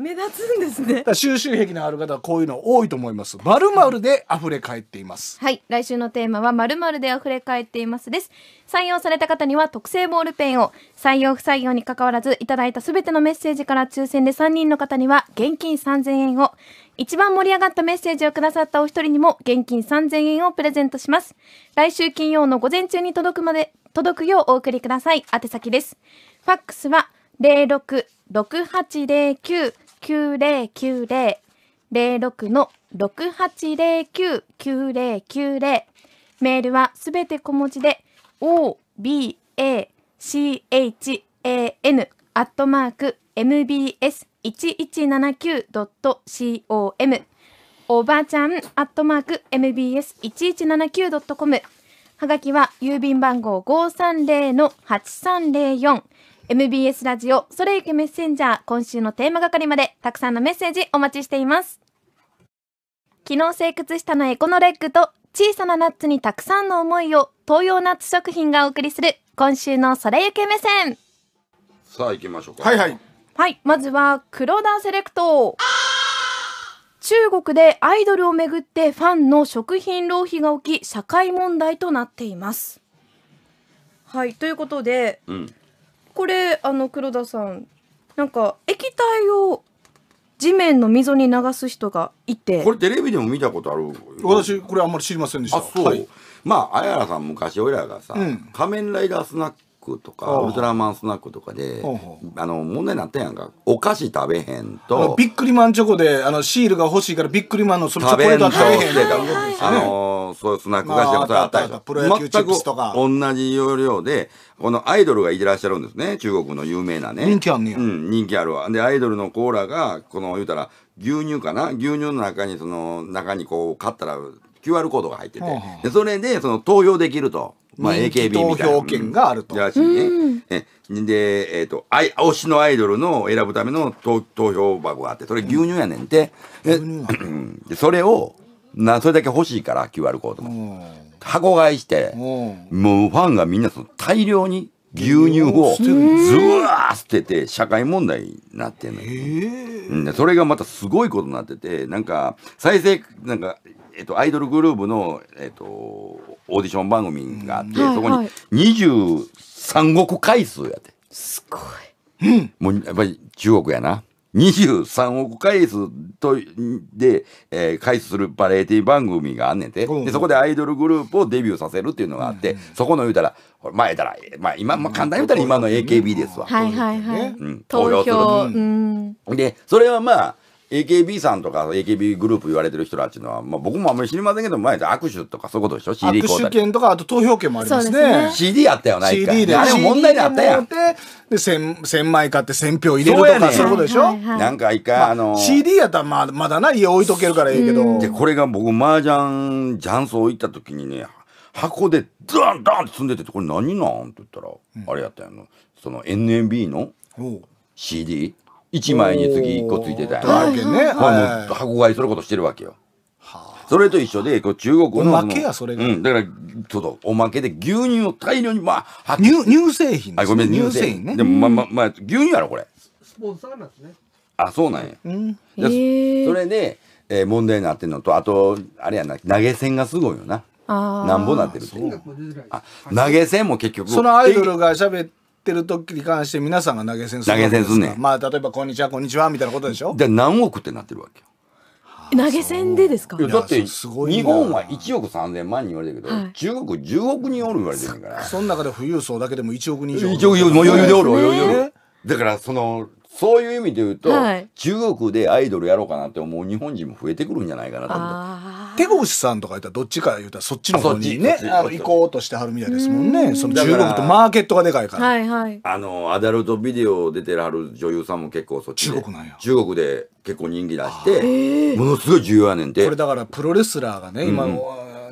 目立つんですね収集癖のある方はこういうの多いと思いますまるまるで溢れ返っていますはい来週のテーマはまるまるで溢れ返っていますです採用された方には特製ボールペンを採用不採用に関わらずいただいたすべてのメッセージから抽選で3人の方には現金3000円を一番盛り上がったメッセージをくださったお一人にも現金3000円をプレゼントします来週金曜の午前中に届くまで届くようお送りください宛先ですファックスは066809九零九零零六の六八零九九零九零メールはすべて小文字で obachan アットマーク mbs1179.com おばあちゃんアットマーク mbs1179.com はがきは郵便番号530-8304 MBS ラジオ、それゆけメッセンジャー、今週のテーマ係まで、たくさんのメッセージお待ちしています。昨日生活したのエコノレッグと、小さなナッツにたくさんの思いを、東洋ナッツ食品がお送りする、今週のそれゆけ目線。さあ、行きましょうか。はいはい。はい、まずは、黒田セレクト。中国でアイドルをめぐってファンの食品浪費が起き社会問題となっています。はいということで、うん、これあの黒田さんなんか液体を地面の溝に流す人がいてこれテレビでも見たことある私これあんまり知りませんでしたあそう、はい、まあ綾原さん昔俺らがさ、うん仮面ライダースナックとか、ウルトラマンスナックとかで、あの、問題になったやんか。お菓子食べへんと。ビックリマンチョコで、あの、シールが欲しいからビックリマンのそのチョコレート食べへんとか。あの、そういうスナック菓子とかあったでしょ。プロ野球チップスとか。同じ要領で、このアイドルがいてらっしゃるんですね。中国の有名なね。人気あんねや。うん、人気あるわ。で、アイドルのコーラが、この、言うたら、牛乳かな牛乳の中に、その、中にこう、買ったら、QR コードが入ってて、でそれでその投票できると。まあ、AKB 投票権があると。らしいね。えで、えっ、ー、と、あい、推しのアイドルの選ぶための投投票箱があって、それ牛乳やねんて。うん、でそれを、な、それだけ欲しいから、QR コードも。箱買いして、もうファンがみんなその大量に牛乳をずわー捨てて社会問題になってんのよ、それがまたすごいことになっててなんか再生なんかえっと、アイドルグループの、えっと、オーディション番組があって、そこに23億回数やって。すごい。もうやっぱり中国やな。23億回数とで、えー、回数するバラエティ番組があんねんて、でそこでアイドルグループをデビューさせるっていうのがあって、うんうん、そこの言うたら前から、まあ、今、まあ、簡単に言うたら今の AKB ですわ。はいはいはい。うん、投票する。うん、でそれはまあ AKB さんとか AKB グループ言われてる人たちのは、まあ、僕もあんまり知りませんけど前で握手とかそういうことでしょ CD 握手券とかあと投票券もありますねすね CD あったよないか CD であれも問題にあったやんで 1000, 1000枚買って1000票入れるとかそういうことでしょ、はいはい、なんか一回、まあ、の CD やったらままだな家置いとけるからいいけどでこれが僕麻雀雀荘行った時にね箱でドンドンって積んでてこれ何なんって言ったら、うん、あれやったんやのその NMB の CD 1枚に次1個ついてたよ。はいねはい、箱買いすることしてるわけよ。それと一緒で、こう中国の。おまけや、それが。うん、だから、っと、おまけで牛乳を大量に、まあ、乳、乳製品です、ね。あ、ごめん、乳製品ね。でも、まま、まあ、牛乳やろ、これ。スポンサーなんですね。あ、そうなんや。うん。それで、えー、問題になってんのと、あと、あれやな、投げ銭がすごいよな。なんぼなってるって。あ、投げ銭も結局。そのアイドルが喋っってる時に関して皆さんが投げ銭する投げ銭すねまあ例えば「こんにちはこんにちは」みたいなことでしょで何億ってなってるわけよ投げ銭でですかいやだって日本は1億3000万人言われてるけど、はい、中国10億人おる言われてるからその中で富裕層だけでも1億人以上億も余裕でおる余裕でおる、だからそのそういう意味で言うと、はい、中国でアイドルやろうかなって思う日本人も増えてくるんじゃないかなと思って。手越さんとか言ったらどっちか言ったらそっちの方にねあの行こうとしてはるみたいですもんねその中国とマーケットがでかいから、はいはい、あのアダルトビデオ出てはる女優さんも結構そっち中国なんや中国で結構人気出してものすごい重要やねんてこれだからプロレスラーがね今、うん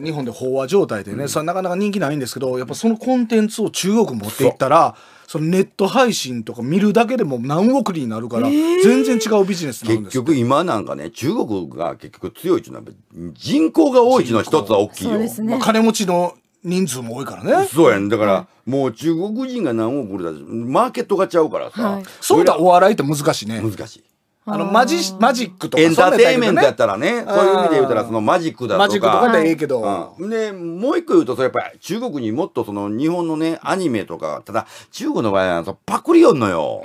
日本で飽和状態でね、うん、なかなか人気ないんですけどやっぱそのコンテンツを中国持っていったら、うんそのネット配信とか見るだけでも何億になるから、全然違うビジネスなんです結局今なんかね中国が結局強いっていうのは人口が多いっていうのは一つは大きいよ、ね金持ちの人数も多いからねそうやんだから、もう中国人が何億売れたマーケットがちゃうからさ、はい、そうだお笑いって難しいね難しいあのマジマジックとかエンターテインメントやったらねそういう意味で言うたらそのマジックだとかマジックとかでええけど、うん、でもう一個言うとそやっぱり中国にもっとその日本のねアニメとかただ中国の場合はパクリよんのよ。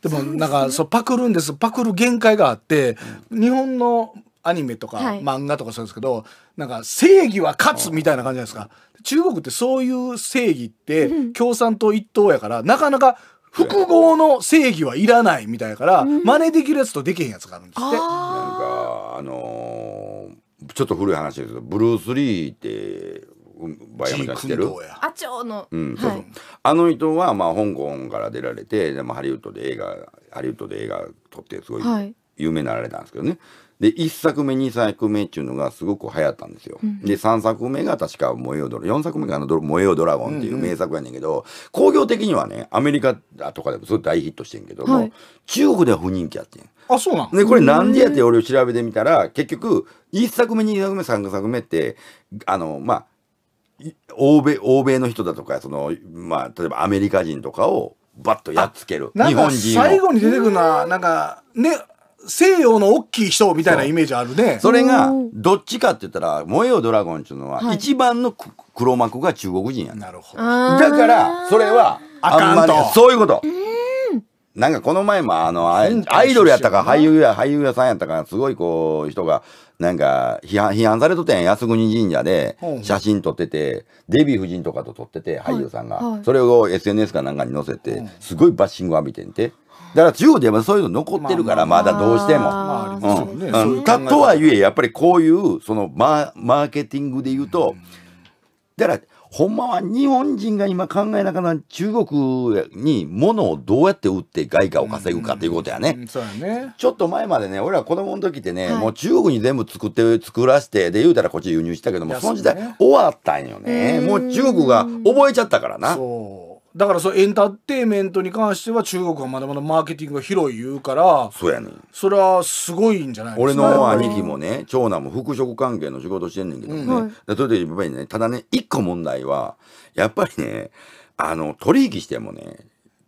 でもなんかそうパクるんですパクる限界があって日本のアニメとか漫画とかそうですけど、はい、なんか正義は勝つみたいな感じじゃないですか。中国ってそういう正義って共産党一党やから、なかなか複合の正義はいらないみたいなから、うん、真似できるやつとできへんやつがあるんですって。なんかあのー、ちょっと古い話ですけどブルース・リーってバイアミがしてるあ長の、うんそうそう、はい、あの人はまあ香港から出られてでもハリウッドで映画ハリウッドで映画撮ってすごい有名になられたんですけどね、はいで1作目2作目っていうのがすごく流行ったんですよ、うん、で3作目が確か「燃えよドラ4作目があの「燃えよドラゴン」っていう名作やねんけど興行、うん的にはねアメリカとかでもすごい大ヒットしてんけども、はい、中国では不人気やってんあそうなんでこれなんでやって俺を調べてみたら結局1作目2作目3作目ってあのまあ欧米欧米の人だとかその、まあ、例えばアメリカ人とかをバッとやっつける日本人最後に出てくるのはなんかね西洋の大きい人みたいなイメージあるね。それが、どっちかって言ったら、燃えよドラゴンっていうのは、一番の黒幕が中国人やねんなるほど。だから、それは、あかんとりそういうこと。なんかこの前も、あの、アイドルやったか、俳優や、俳優屋さんやったか、すごいこう、人が、なんか、批判、批判されとったやん。靖国神社で写真撮ってて、デヴィ夫人とかと撮ってて、俳優さんが。それを SNS かなんかに載せて、すごいバッシング浴びてんて。だから中国でそういうの残ってるから、まだどうしても。たとはいえ、やっぱりこういう、そのママーケティングで言うと、だから、ほんまは日本人が今考えながら中国に物をどうやって売って外貨を稼ぐかということやね。ちょっと前までね、俺ら子供の時ってね、もう中国に全部作って、作らして、で言うたらこっち輸入したけども、その時代終わったんよね。もう中国が覚えちゃったからな。そうだからそうエンターテインメントに関しては中国はまだまだマーケティングが広い言うからそうやねそれはすごいんじゃない俺の兄貴もね長男も服飾関係の仕事してんねんけどね、うん、それでやっぱりねただね一個問題はやっぱりねあの取引してもね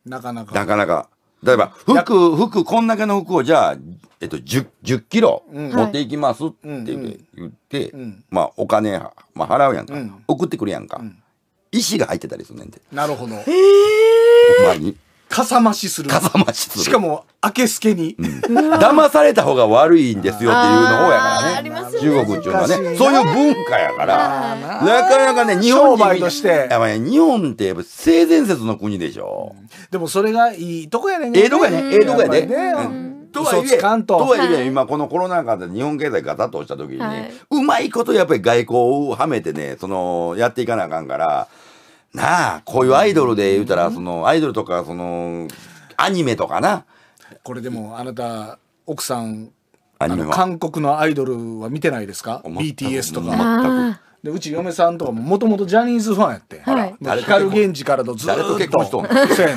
なかなかなかなか例えば服服こんだけの服をじゃあ、えっと、1 0キロ持っていきますって言って,、まあお金、まあ、払うやんか、うん、送ってくるやんか。うん石が入ってたりするねんでなるほど。ほんまにかさ増しする。かさ増しするしかも、明けすけに。騙された方が悪いんですよっていうのをやからね中国っていうのはねそういう文化やからなかなかね日本人商売としてやばい日本ってやっぱ性善説の国でしょうでもそれがいいとこやねんけええとこやねええとこやねうんとはい嘘えとはいえ今このコロナ禍で日本経済ガタッと落ちた時にね、はいうまいことやっぱり外交をはめてねそのやっていかなあかんからなあこういうアイドルで言うたらそのアイドルとかそのアニメとかなこれでもあなた奥さん韓国のアイドルは見てないですか BTS とか全でうち嫁さんとかももともとジャニーズファンやって、はい、光源氏からとずっと結婚しとんそうや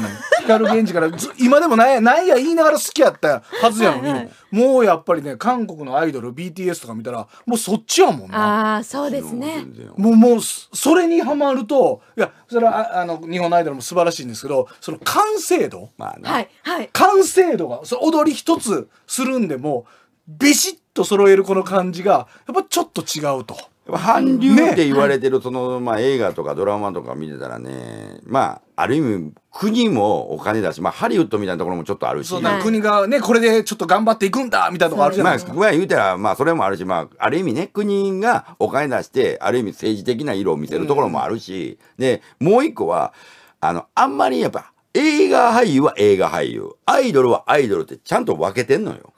光源氏から今でもないやないや言いながら好きやったはずやのに、はいはい、もうやっぱりね韓国のアイドル BTS とか見たらもうそっちやもんなあそうですねもうもうそれにはまるといやそれはあの日本のアイドルも素晴らしいんですけどその完成度、まあね、はいはい、完成度がそ踊り一つするんでもビシッと揃えるこの感じがやっぱちょっと違うと。韓流って言われてるその、まあ、映画とかドラマとか見てたらね、まあ、ある意味国もお金だし、まあ、ハリウッドみたいなところもちょっとあるし、そう国がねこれでちょっと頑張っていくんだみたいなとこあるじゃないですか、まあ、言うたら、まあ、それもあるし、まあ、ある意味ね国がお金出してある意味政治的な色を見せるところもあるし、うん、でもう一個はあのあんまりやっぱ映画俳優は映画俳優、アイドルはアイドルってちゃんと分けてんのよ。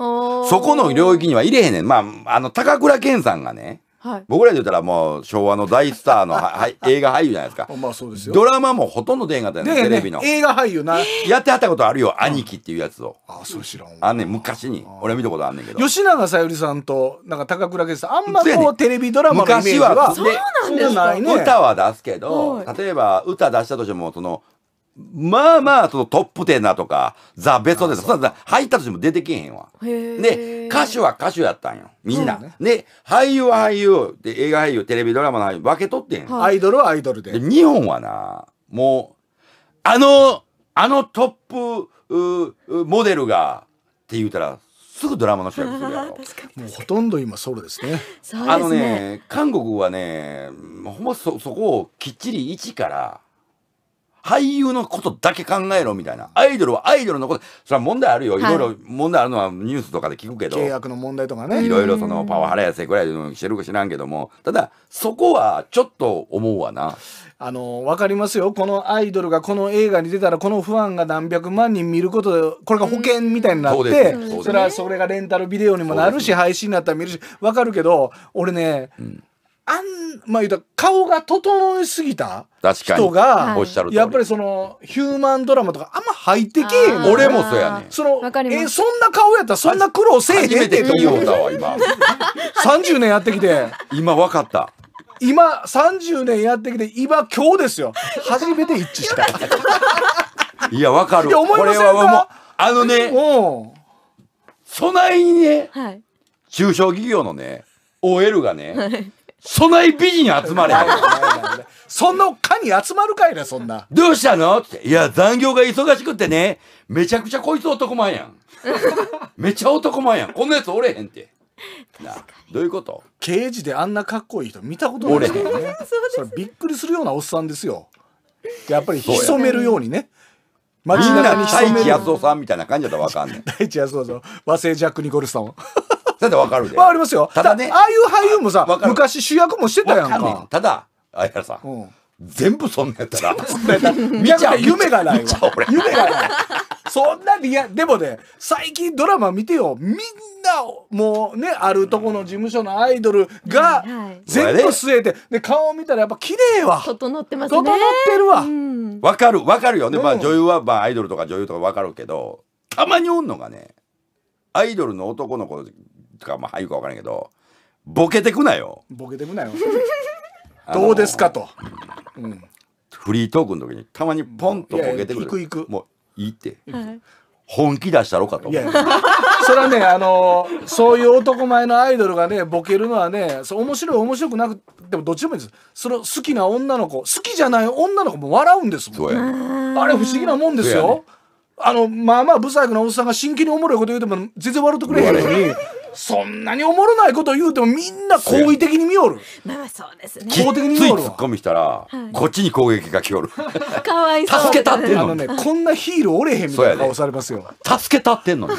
そこの領域には入れへんねん。まあ、あの、高倉健さんがね、はい、僕らで言ったらもう昭和の大スターの [laughs] は、い、映画俳優じゃないですかまあそうですよドラマもほとんど出んかったよね、ね、テレビの、映画俳優なやってはったことあるよ、うん、兄貴っていうやつをあそう知らんあんね昔に俺見たことあんねんけど吉永小百合さんとなんか高倉健さんあんまこうテレビドラマのイメージは昔はそうなんですか、の。歌は出すけど、はい、例えば歌出したとしてもそのまあまあ、そのトップ10だとか、ザ・ベストで、0だとか、入ったとしても出てけへんわ。で、歌手は歌手やったんよ。みんな。ね、で、俳優は俳優、で映画俳優、テレビドラマの俳優、分け取ってん、はい、アイドルはアイドルで。で日本はな、もう、あの、あのトップ、モデルが、って言うたら、すぐドラマの主役するやろ [laughs] もうほとんど今ソロですねすねあのね韓国はねほんまそそこをきっちり一から俳優のことだけ考えろみたいなアイドルはアイドルのことそれは問題あるよ、はい、ろいろ問題あるのはニュースとかで聞くけど契約の問題とかねいろいろそのパワハラやせクらいのしてるか知らんけどもただそこはちょっと思うわなあのわかりますよこのアイドルがこの映画に出たらこのファンが何百万人見ることでこれが保険みたいになって、それはそれがレンタルビデオにもなるし、配信になったら見るしわかるけど俺ね、うんあん、まあ言うた顔が整いすぎた人が、やっぱりその、ヒューマンドラマとかあんま入ってけえ俺もそうやねその、え、そんな顔やったらそんな苦労せえへんって。初めてわ、今。30 [laughs] 年やってきて。今分かった。今、30年やってきて、今、今日ですよ。初めて一致した。[laughs] いや、分かる。いや、思いませんかあのね、そないにね、中小企業のね、OL がね、そない美人集まれ。そんな蚊に集まるかいな、そんな。どうしたのって。いや、残業が忙しくってね、めちゃくちゃこいつ男前やん。[laughs] めちゃ男前やん。こんなやつおれへんって。どういうこと刑事であんなかっこいい人見たことないですかね。それびっくりするようなおっさんですよ。やっぱり潜めるようにね。街中に潜める。大地安夫さんみたいな感じだとわかんない。[laughs] 大地安夫さん、和製ジャック・ニコルソン。だってわかるで。りますよ。ただね。ああいう俳優もさ、昔主役もしてたやんか。ただ、あやらさん。全部そんなやったら。見ちゃう。夢がないわ。夢がない。そんなリア、でもね、最近ドラマ見てよ。みんな、もうね、あるとこの事務所のアイドルが、全部据えて、で、顔を見たらやっぱ綺麗わ。整ってますね。整ってるわ。わかる、わかるよね。まあ女優は、まあアイドルとか女優とかわかるけど、たまにおんのがね、アイドルの男の子とかまあ俳句か分からんけどボケてくなよボケてくなよ [laughs] どうですかと、うん、フリートークの時にたまにポンとボケてくるいくいくもういいって、はい、本気出したろかといやいやそれはねあのー、そういう男前のアイドルがねボケるのはねそう面白い面白くなくでもどっちでもいいですその好きな女の子好きじゃない女の子も笑うんですもんあれ不思議なもんですよ、ね、あのまあまあブサイクなおっさんが真剣におもろいこと言うても全然笑ってくれへんのにそんなにおもろないこと言うてもみんな好意的に見よるまあそうですね好意的に見るい突っ込みしたら、こっちに攻撃が来よる [laughs] かわいそう助けたってんのあのねこんなヒールおれへんみたいな顔されますよ助けたってんの [laughs] そ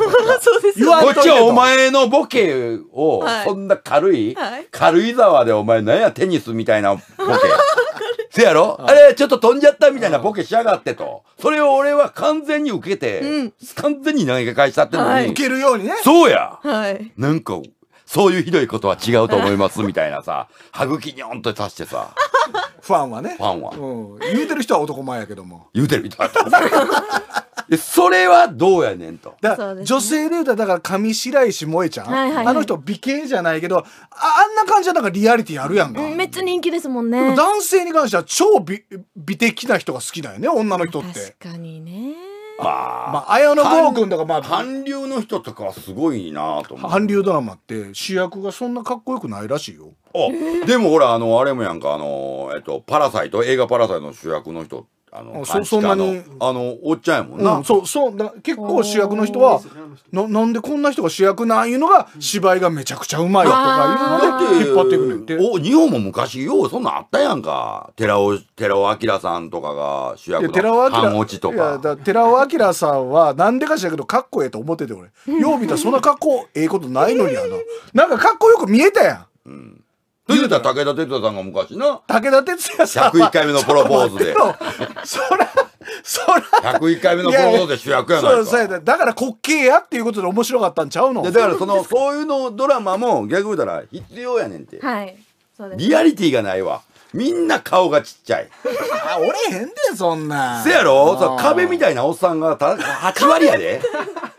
うですこっちはお前のボケを、そんな軽い、軽井沢でお前何やテニスみたいなボケ [laughs] せやろ、あれ、ちょっと飛んじゃったみたいなボケしやがってと。それを俺は完全に受けて、うん、完全に投げ返したってのに、はい、受けるようにね。そうや、はい、なんか、そういうひどいことは違うと思いますみたいなさ、歯茎にょんと刺してさ。ファンはねファンは、うん、言うてる人は男前やけども言うてるみたいなそれはどうやねんとだから、女性で言うたらだから上白石萌ちゃん、はいはいはいあの人美形じゃないけどああんな感じはなんかリアリティあるやんか、めっちゃ人気ですもんね男性に関しては超美美的な人が好きだよね女の人って確かにねまあ、綾野剛君とか、まあ、韓流の人とかはすごいなと思う。韓流ドラマって主役がそんなかっこよくないらしいよ。あ、でもほら、あの、あれもやんか、あの、えっと、パラサイト、映画パラサイトの主役の人って、あのそそんなにあのおっちゃんやもんな、うん、そうそうだ結構主役の人はななんでこんな人が主役なんいうのが芝居がめちゃくちゃうまいとかいうので引っ張ってくるってお日本も昔ようそんなんあったやんか寺尾寺尾明さんとかが主役の半落ちとか寺尾明さんはなんでかしらけどかっこええと思ってて俺よう見たらそんなかっこええことないのにやななんかかっこよく見えたやん、うん言うたら武田鉄矢さんが昔な。武田鉄矢さん。101回目のプロポーズで。そら、そら。101回目のプロポーズで主役やないか。そうやだから滑稽やっていうことで面白かったんちゃうのだからその、そういうのドラマも逆に言うたら必要やねんて。はい。そうです。リアリティがないわ。みんな顔がちっちゃい。あ、俺変へんで、そんな。せやろ壁みたいなおっさんがた8割やで。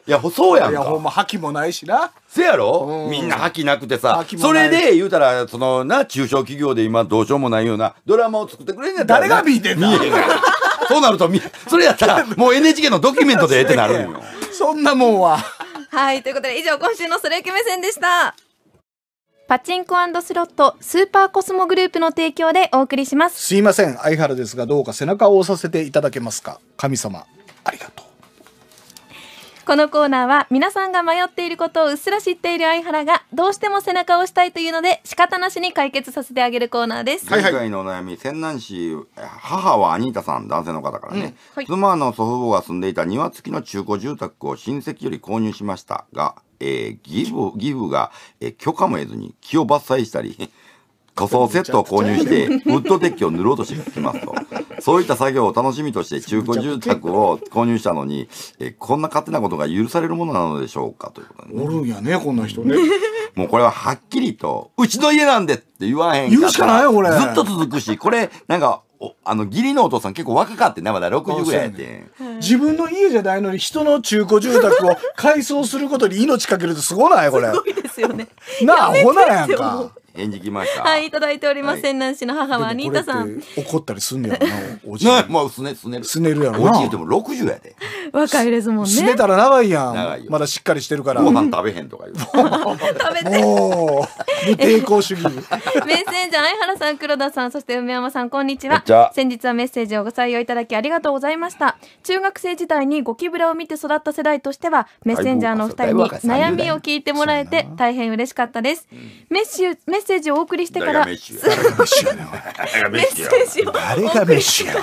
いや、そうやんいや、ほんま、覇気もないしな。せやろ、うん、みんな覇気なくてさ。それで、言うたら、その、な、中小企業で今、どうしようもないような、ドラマを作ってくれんねん誰が見てんだそうなると、それやったら、[laughs] もう NHK のドキュメントでえってなるんよ。そんなもんは。はい、ということで、以上、今週のそれゆき目線でした。パチンコスロットスーパーコスモグループの提供でお送りします。すいません、相原ですが、どうか背中を押させていただけますか。神様、ありがとう。このコーナーは皆さんが迷っていることをうっすら知っている相原がどうしても背中を押したいというので仕方なしに解決させてあげるコーナーです。海はい、外のお悩み泉南市母はアニータさん男性の方からね、うんはい、妻の祖父母が住んでいた庭付きの中古住宅を親戚より購入しましたが、えー、義父義父が、えー、許可も得ずに木を伐採したり塗装セットを購入して、[laughs] ウッドデッキを塗ろうとしてきますと。そういった作業を楽しみとして中古住宅を購入したのに、えこんな勝手なことが許されるものなのでしょうかということね。おるんやね、こんな人ね。[laughs] もうこれははっきりと、うちの家なんでって言わへん言うしかないよ、これ。ずっと続くし、これ、なんか、あの、義理のお父さん結構若かってね、まだ60ぐらいやって自分の家じゃないのに人の中古住宅を [laughs] 改装することに命かけるとすごないこれ。すごいですよね。なあ、ほなやんか。演じきました。はい、いただいております。仙南市の母はニータさん。怒ったりすんねやろな、おじい。ね、もすね、すねる。すねるやろな。おじいでも六十やで。若いですもんね。すねたら長いやん。まだしっかりしてるから。ご飯食べへんとか言う。食べて。無抵抗主義。メッセンジャー相原さん、黒田さん、そして梅山さん、こんにちは。先日はメッセージをご採用いただきありがとうございました。中学生時代にゴキブラを見て育った世代としては、メッセンジャーの二人に悩みを聞いてもらえて大変嬉しかったです。メッシュ、メッッセージをお送りしてから誰がメッシや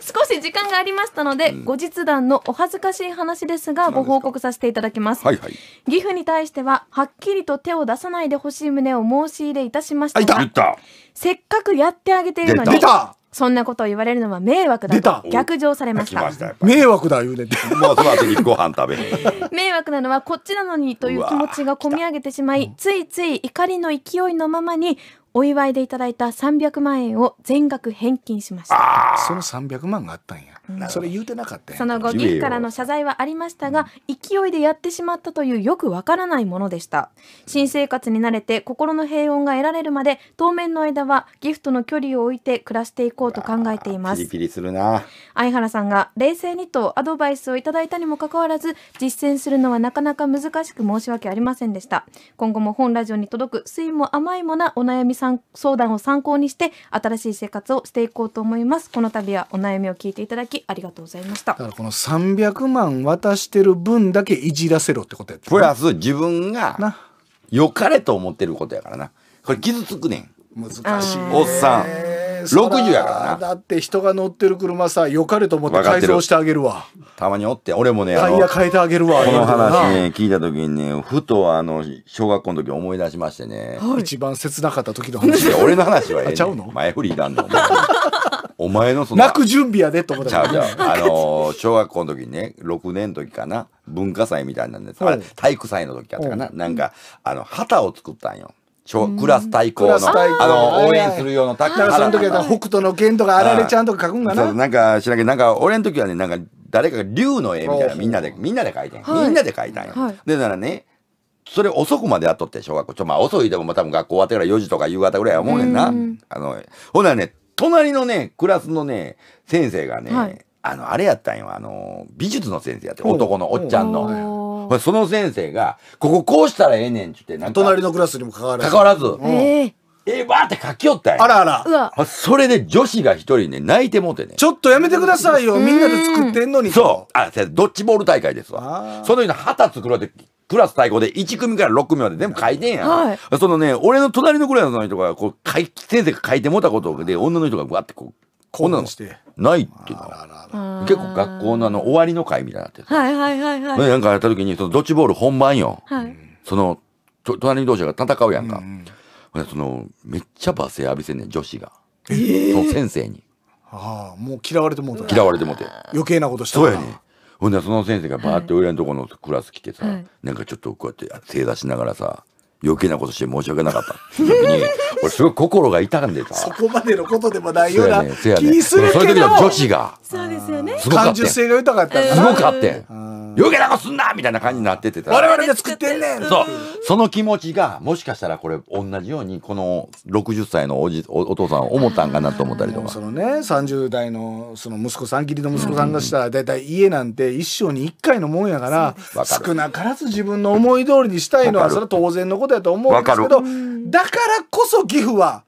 少し時間がありましたので、うん、後日談のお恥ずかしい話ですがご報告させていただきます、はいはい、岐阜に対してははっきりと手を出さないでほしい旨を申し入れいたしましたがせっかくやってあげているのにそんなことを言われるのは迷惑だと逆上されました迷惑だ言うねてもうその後にご飯食べ [laughs] 迷惑なのはこっちなのにという気持ちが込み上げてしまいついつい怒りの勢いのままにお祝いでいただいた300万円を全額返金しましたその300万があったんやそれ言うてなかったその後岐阜からの謝罪はありましたが、勢いでやってしまったというよくわからないものでした新生活に慣れて心の平穏が得られるまで当面の間はギフとの距離を置いて暮らしていこうと考えていますピリピリするな相原さんが冷静にとアドバイスをいただいたにもかかわらず実践するのはなかなか難しく申し訳ありませんでした今後も本ラジオに届く酸いも甘いもなお悩みさん相談を参考にして新しい生活をしていこうと思いますこの度はお悩みを聞いていただききありがとうございましただからこの300万渡してる分だけいじらせろってことやプラス自分がよかれと思ってることやからなこれ傷つくねん難しいおっさん60やからなだって人が乗ってる車さよかれと思って改造してあげるわたまにおって俺もねタイヤ変えてあげるわこの話ね聞いた時にねふとあの小学校の時思い出しましてね、はい、一番切なかった時の話俺の話はええ、ね、ちゃうの前振りいらんのお前のその泣く準備やでと思ったあじゃあ、のー小学校の時にね6年の時かな文化祭みたいなんです、あれ体育祭の時やったかな、なんかあの旗を作ったんよ小クラス対抗のクラあの応援する用のだからその時は北斗の剣とかあられちゃんとか書くんかななんか知らんけどなんか俺の時はねなんか誰かが竜の絵みたいなみんなでみんなで書いてん、はいみんなで書いたんよ、はいでならねそれ遅くまでやっとって小学校ちょまあ遅いでもまあ多分学校終わってから4時とか夕方ぐらいや思うねんなんあのほんならね隣のね、クラスのね、先生がね、はい、あの、あれやったんよ、あの、美術の先生やって、男のおっちゃんの。その先生が、こここうしたらええねんって言って、隣のクラスにもかかわらず。関わらず。えーえー、わーって書きよったんや。あらあら。それで女子が一人ね、泣いてもうてね。ちょっとやめてくださいよ。みんなで作ってんのに。そう。あ、どっちボール大会ですわ。その日の旗作ろうってクラス対抗で1組から6組まで全部書いてんやん、はい、そのね俺の隣のぐらいの人がこう先生が書いてもたことで女の人がわってこうこんなのして。ないっていうの結構学校のあの終わりの会みたいになってはいはいはいはい、なんかやった時にそのドッジボール本番よ、はい、その隣同士が戦うやんか、うん、そのめっちゃ罵声浴びせんねん女子が、えー、その先生に。ああもう嫌われてもうた嫌われてもうて余計なことしたそうやねほんでその先生がバーって俺らのところのクラス来てさ、はいなんかちょっとこうやって正座しながらさ余計なことして申し訳なかったって時に [laughs] 俺すごい心が痛んでさそこまでのことでもないようなやね気するやねそういう時の女子がそうですよねすご感受性が豊かったんごかったやん余計なことすんなみたいな感じになっててた我々で作ってんねんそうその気持ちがもしかしたらこれ同じようにこの60歳のおじお父さん思ったんかなと思ったりとかそのね30代のその息子さん義理の息子さんがしたら大体家なんて一生に一回のもんやから少なからず自分の思い通りにしたいのはそれは当然のことやと思うんですけどだからこそ義父は。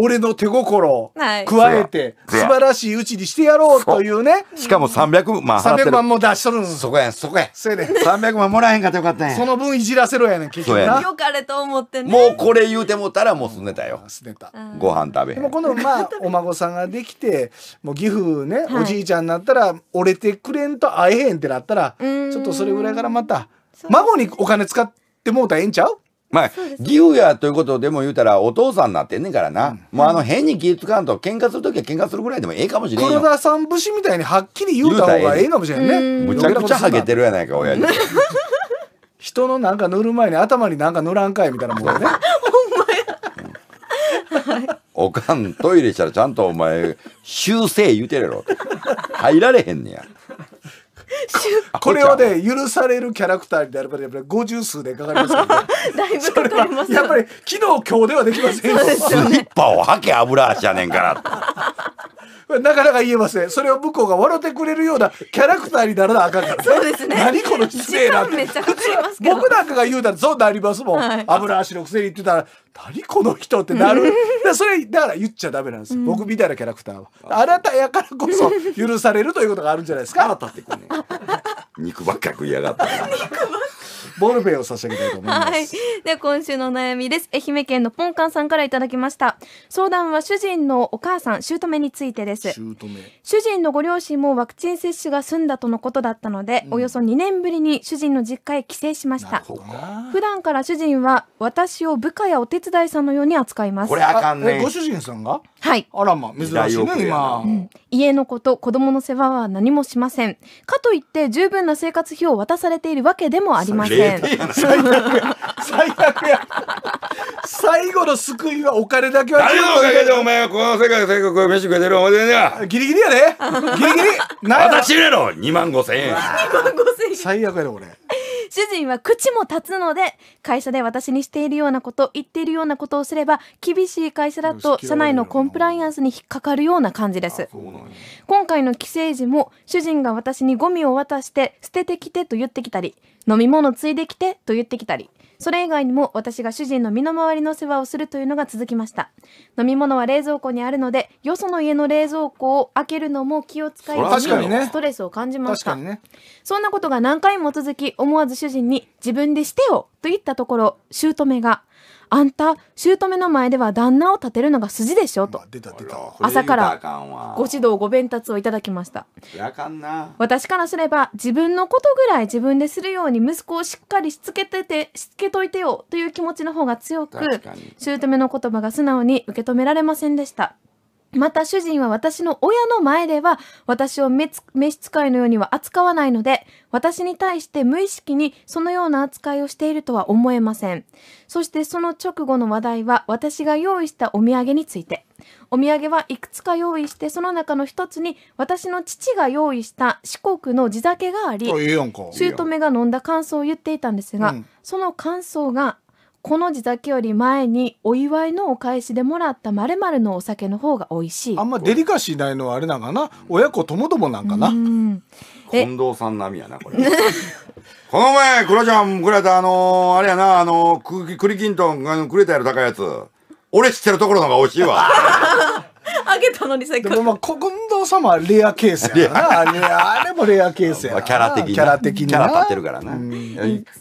俺の手心を加えて素晴らしいうちにしてやろうというねしかも300万払って300万も出しとるんですそこやんそこやせやで。300万もらえへんかったよかったんやその分いじらせろやねん結局なよかれと思ってねもうこれ言うてもうたらもうすねたよすねたんご飯食べへもんこのまあ [laughs] お孫さんができてもう義父ね、おじいちゃんになったら折れてくれんと会えへんってなったらちょっとそれぐらいからまた孫にお金使ってもうたらええんちゃうまあ、義父やということでも言うたら、お父さんになってんねんからな。もうあの、変に気ぃかんと、喧嘩するときは喧嘩するぐらいでもええかもしれんよ。黒田さん節みたいにはっきり言うた方がええかもしれんね。むちゃくちゃハゲてるやないか、親父。人のなんか塗る前に頭になんか塗らんかいみたいなもんね。ほんまや。おかん、トイレしたらちゃんとお前、修正言うてるやろ。入られへんねや。[laughs] これをね許されるキャラクターであればやっぱり50数でかかりますけど、ね、[laughs] だいぶかかりますやっぱり昨日今日ではできませんよスリッパをはけ油足やねんからなかなか言えませんそれを向こうが笑ってくれるようなキャラクターにならなあかんから、ね、そうですね何この失礼なんて僕なんかが言うたらそうなりますもん、はい、油足のくせに言ってたら何この人ってなるそれだから言っちゃダメなんです、うん、僕みたいなキャラクターはあなたやからこそ許されるということがあるんじゃないですか肉ばっか食いやがった肉ばっかボルベを差し上げたいと思います。はい、で今週の悩みです。愛媛県のポンカンさんからいただきました。相談は主人のお母さん、姑についてです。主人のご両親もワクチン接種が済んだとのことだったので、うん、およそ2年ぶりに主人の実家へ帰省しました。普段から主人は私を部下やお手伝いさんのように扱います。これあかんね。ご主人さんがはい。あらま、珍しいね、今、うん、家のこと、子供の世話は何もしません。かといって十分な生活費を渡されているわけでもありません。ね最悪や最悪や最後の救いはお金だけは誰のおかげでお前はこの世界最高飯食えてるお前だギリギリやねギリギリ私入れろ2万五千円2万5千円最悪やね俺 [laughs] 主人は口も立つので会社で私にしているようなこと言っているようなことをすれば厳しい会社だと社内のコンプライアンスに引っかかるような感じです今回の帰省時も主人が私にゴミを渡して捨ててきてと言ってきたり飲み物ついできてと言ってきたりそれ以外にも私が主人の身の回りの世話をするというのが続きました飲み物は冷蔵庫にあるのでよその家の冷蔵庫を開けるのも気を使い込み、ストレスを感じました、ね、そんなことが何回も続き思わず主人に自分でしてよと言ったところ姑が「あんた姑の前では旦那を立てるのが筋でしょと朝からご指導ご鞭撻をいただきました私からすれば自分のことぐらい自分でするように息子をしっかりしつけててしつけといてよという気持ちの方が強く姑の言葉が素直に受け止められませんでしたまた主人は私の親の前では私を召使いのようには扱わないので私に対して無意識にそのような扱いをしているとは思えませんそしてその直後の話題は私が用意したお土産についてお土産はいくつか用意してその中の一つに私の父が用意した四国の地酒があり姑が飲んだ感想を言っていたんですが、うん、その感想がこの地酒より前にお祝いのお返しでもらったまるまるのお酒の方が美味しいあんまデリカシーないのはあれなんかな親子ともどもなんかな近藤さん並みやなこれ [laughs] この前クロちゃんくれたあのー、あれやなあのー、クリキントンくれたやろ高いやつ俺知ってるところの方が美味しいわ [laughs] あげたのにせっかく。まあ、近藤さんはレアケースやな。あれもレアケースやな。キャラ的に。キャラ的に。キャラ立ってるからな。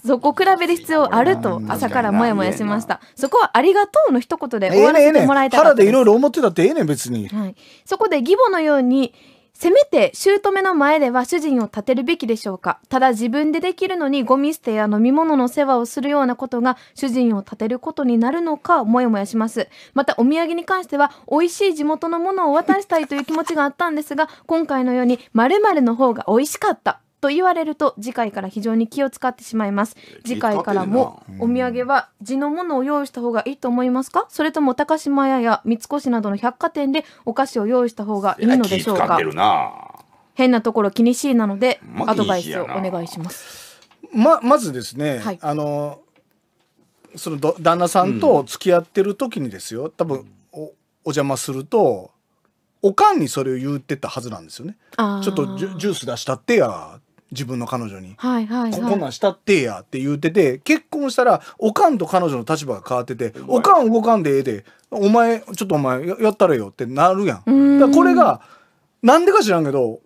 そこ比べる必要あると、朝からもやもやしました。そこはありがとうの一言で終わらせてもらいたええね腹でいろいろ思ってたってええねん、別に。はい。そこで義母のように、せめて姑の前では主人を立てるべきでしょうかただ自分でできるのにゴミ捨てや飲み物の世話をするようなことが主人を立てることになるのかもやもやします。またお土産に関しては美味しい地元のものを渡したいという気持ちがあったんですが今回のように〇〇の方が美味しかったと言われると次回から非常に気を使ってしまいます次回からもお土産は地のものを用意した方がいいと思いますかそれとも高島屋や三越などの百貨店でお菓子を用意した方がいいのでしょうか変なところ気にしいなのでアドバイスをお願いしますままずですね、はい、あのその旦那さんと付き合ってる時にですよ、多分おお邪魔するとおかんにそれを言ってたはずなんですよね。ちょっとジュース出したってや自分の彼女に、はいはいはい、こんなんしたってやって言ってて結婚したらおかんと彼女の立場が変わってておかん動かんでええでお前ちょっとお前やったらよってなるやん。これがなんでか知らんけど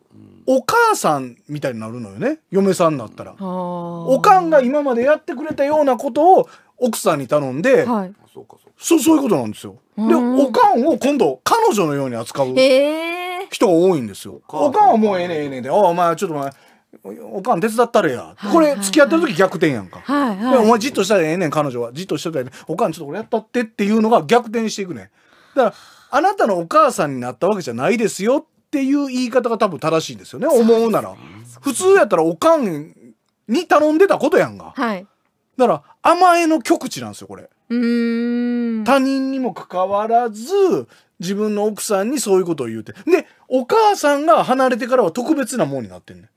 お母さんみたいになるのよね嫁さんになったら。おかんが今までやってくれたようなことを奥さんに頼んで、はい、そうそういうことなんですよ。でおかんを今度彼女のように扱う人が多いんですよ。おかんはもうええねええねえで「お前ちょっとお前おかん手伝ったれや、これ付き合ってる時逆転やんか、はいはい、お前じっとしたらええねん彼女はじっとしてたらええねんおかんちょっと俺やったってっていうのが逆転していくねだからあなたのお母さんになったわけじゃないですよっていう言い方が多分正しいんですよね思うなら普通やったらおかんに頼んでたことやんが、はい、だから甘えの極致なんですよこれ他人にもかかわらず自分の奥さんにそういうことを言うてでお母さんが離れてからは特別なもんになってんねん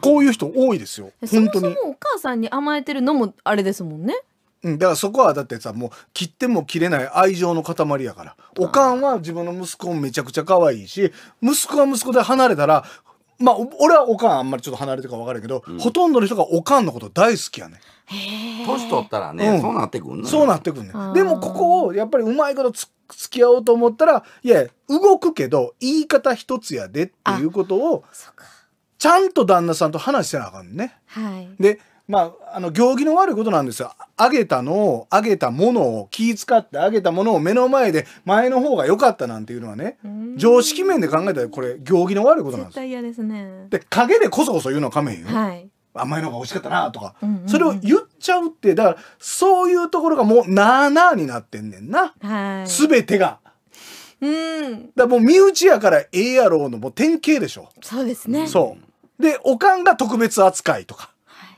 こういう人多いですよ。そもそもお母さんに甘えてるのもあれですもんね。うん、だからそこはだってさもう切っても切れない愛情の塊やからおかんは自分の息子もめちゃくちゃ可愛いし息子は息子で離れたらまあ俺はおかんあんまりちょっと離れてるか分からんけど、うん、ほとんどの人がおかんのこと大好きやね年取ったらね、うん、そうなってくんねそうなってくんねでもここをやっぱりうまいことつ付き合おうと思ったらいや動くけど言い方一つやでっていうことをちゃんと旦那さんと話せなあかんね。はい、でまあ、あの行儀の悪いことなんですよ。あげたのを、あげたものを気遣ってあげたものを目の前で前の方が良かったなんていうのはね、常識面で考えたらこれ行儀の悪いことなんです。絶対嫌ですね。で、陰でこそこそ言うのはかめへんよ。はい。甘いのが美味しかったなとか、うんうんうん、それを言っちゃうって、だからそういうところがもうなあなあになってんねんな。はい。すべてが。うん。だもう身内やからええやろうのもう典型でしょ。そうですね。そう。で、おかんが特別扱いとか。はい、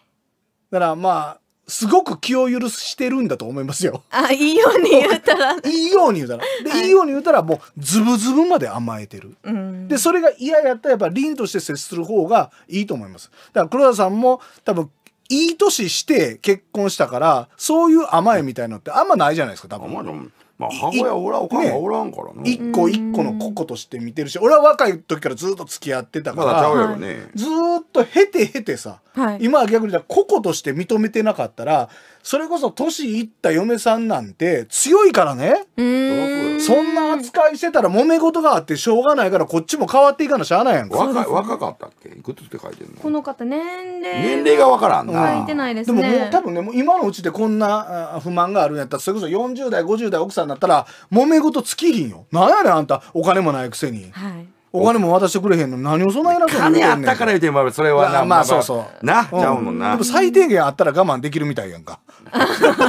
だからまあ、すごく気を許してるんだと思いますよ。あ、いいように言うたら。[laughs] いいように言うたら。で、はい、いいように言うたら、もう、ズブズブまで甘えてる。うん、で、それが嫌やったら、やっぱ凛として接する方がいいと思います。だから黒田さんも、多分、いい年して結婚したから、そういう甘えみたいのってあんまないじゃないですか、多分。まあ、母親おらおかんおらんからな、ね、一個一個の個々として見てるし俺は若い時からずっと付き合ってたから、まだね、ずっと経て経てさ、はい、今は逆に個々として認めてなかったらそれこそ年いった嫁さんなんて強いからねそんな扱いしてたら揉め事があってしょうがないからこっちも変わっていかなしゃあないやんか若若かったっけいくつって書いてるのこの方年齢年齢がわからんな書いてないですねでももう多分ねもう今のうちでこんな不満があるんやったらそれこそ40代50代奥さんだったら揉め事尽きひんよなんやねんあんたお金もないくせに。はいお金も渡してくれへんの何をそんな偉そうに金あったから言うてもそれはなまあ、そうそうな、うちゃうもんな最低限あったら我慢できるみたいやんか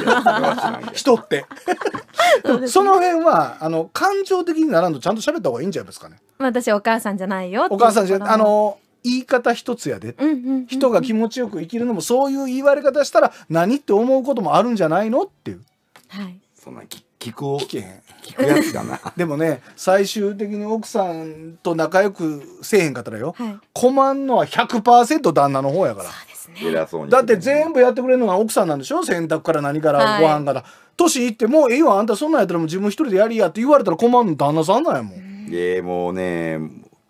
[laughs] 人ってその辺はあの感情的にならんとちゃんと喋った方がいいんじゃないですかね私お母さんじゃないよお母さんじゃあの言い方一つやで、人が気持ちよく生きるのもそういう言われ方したら何って思うこともあるんじゃないのっていうはいそんな聞くを聞けへん聞くやつだな [laughs] でもね最終的に奥さんと仲良くせえへんかったらよ、はい、困んのは100%旦那の方やから偉そうにだって全部やってくれるのは奥さんなんでしょ洗濯から何からご飯から、年、はい、いってもうええわあんたそんなんやったらもう自分一人でやりやって言われたら困んの旦那さんなんやもん。えもうね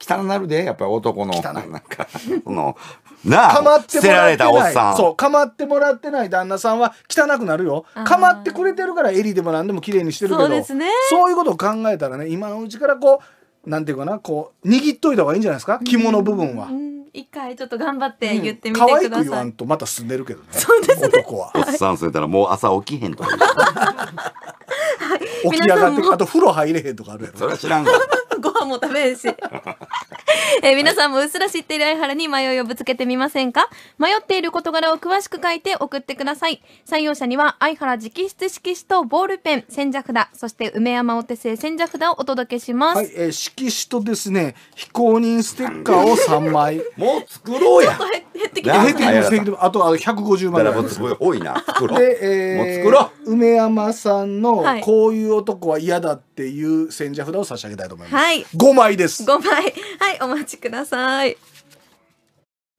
汚なるでやっぱり男のなんかそのなあかまってもらってないそうかまってもらってない旦那さんは汚くなるよあかまってくれてるから襟でも何でも綺麗にしてるけどそうですねそういうことを考えたらね今のうちからこうなんていうかなこう握っといた方がいいんじゃないですか着物部分は、うん一回ちょっと頑張って言ってみて可愛く言わん。とまた進んでるけどね男はおっさんすれたらもう朝起きへんとか言う [laughs] 起き上がってあと風呂入れへんとかあるやろそれは知らんわ飯も食べんし。[laughs] え皆さんもうっすら知っている相原に迷いをぶつけてみませんか迷っている事柄を詳しく書いて送ってください。採用者には相原直筆色紙とボールペン、千社札、そして梅山お手製千社札をお届けします。はい、えー、色紙とですね、非公認ステッカーを3枚。[laughs] もう作ろうや。ちょっと減ってきてます。減ってきてあとは150枚。だからすごい多いな。作ろう。で、えー、もう作ろう。梅山さんのこういう男は嫌だっていう千社札を差し上げたいと思います。はい。五枚です五枚はいお待ちください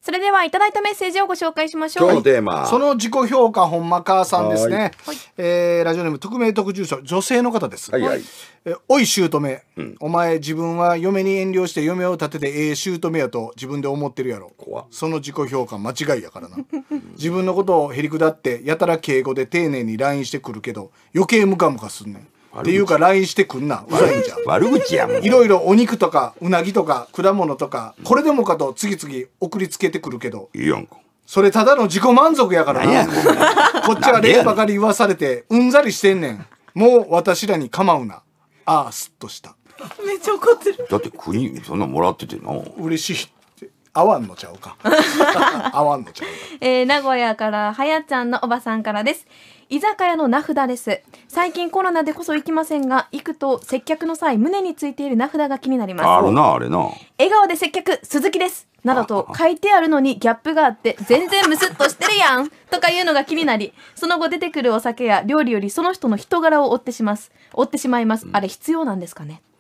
それではいただいたメッセージをご紹介しましょう今日のテーマその自己評価本間母さんですね、はい、えー、ラジオネーム匿名特住所女性の方です、はいはい、えおい姑、うん、お前自分は嫁に遠慮して嫁を立ててええ姑やと自分で思ってるやろその自己評価間違いやからな [laughs] 自分のことをへりくだってやたら敬語で丁寧に LINE してくるけど余計ムカムカすんねんっていうか LINE してくんな悪ざいんじゃん [laughs] 悪口やもんいろいろお肉とかうなぎとか果物とかこれでもかと次々送りつけてくるけどいいやんかそれただの自己満足やからなねこっちは礼ばかり言わされてうんざりしてんねんもう私らに構うなああすっとしためっちゃ怒ってるだって国そんなもらっててな嬉しいって合わんのちゃうか [laughs] 合わんのちゃうかえー名古屋からはやちゃんのおばさんからです居酒屋の名札です最近コロナでこそ行きませんが行くと接客の際胸についている名札が気になりますあるなあれな笑顔で接客鈴木ですなどと書いてあるのにギャップがあって全然ムスッとしてるやん [laughs] とかいうのが気になりその後出てくるお酒や料理よりその人の人柄を追ってします追ってしまいますあれ必要なんですかね、うん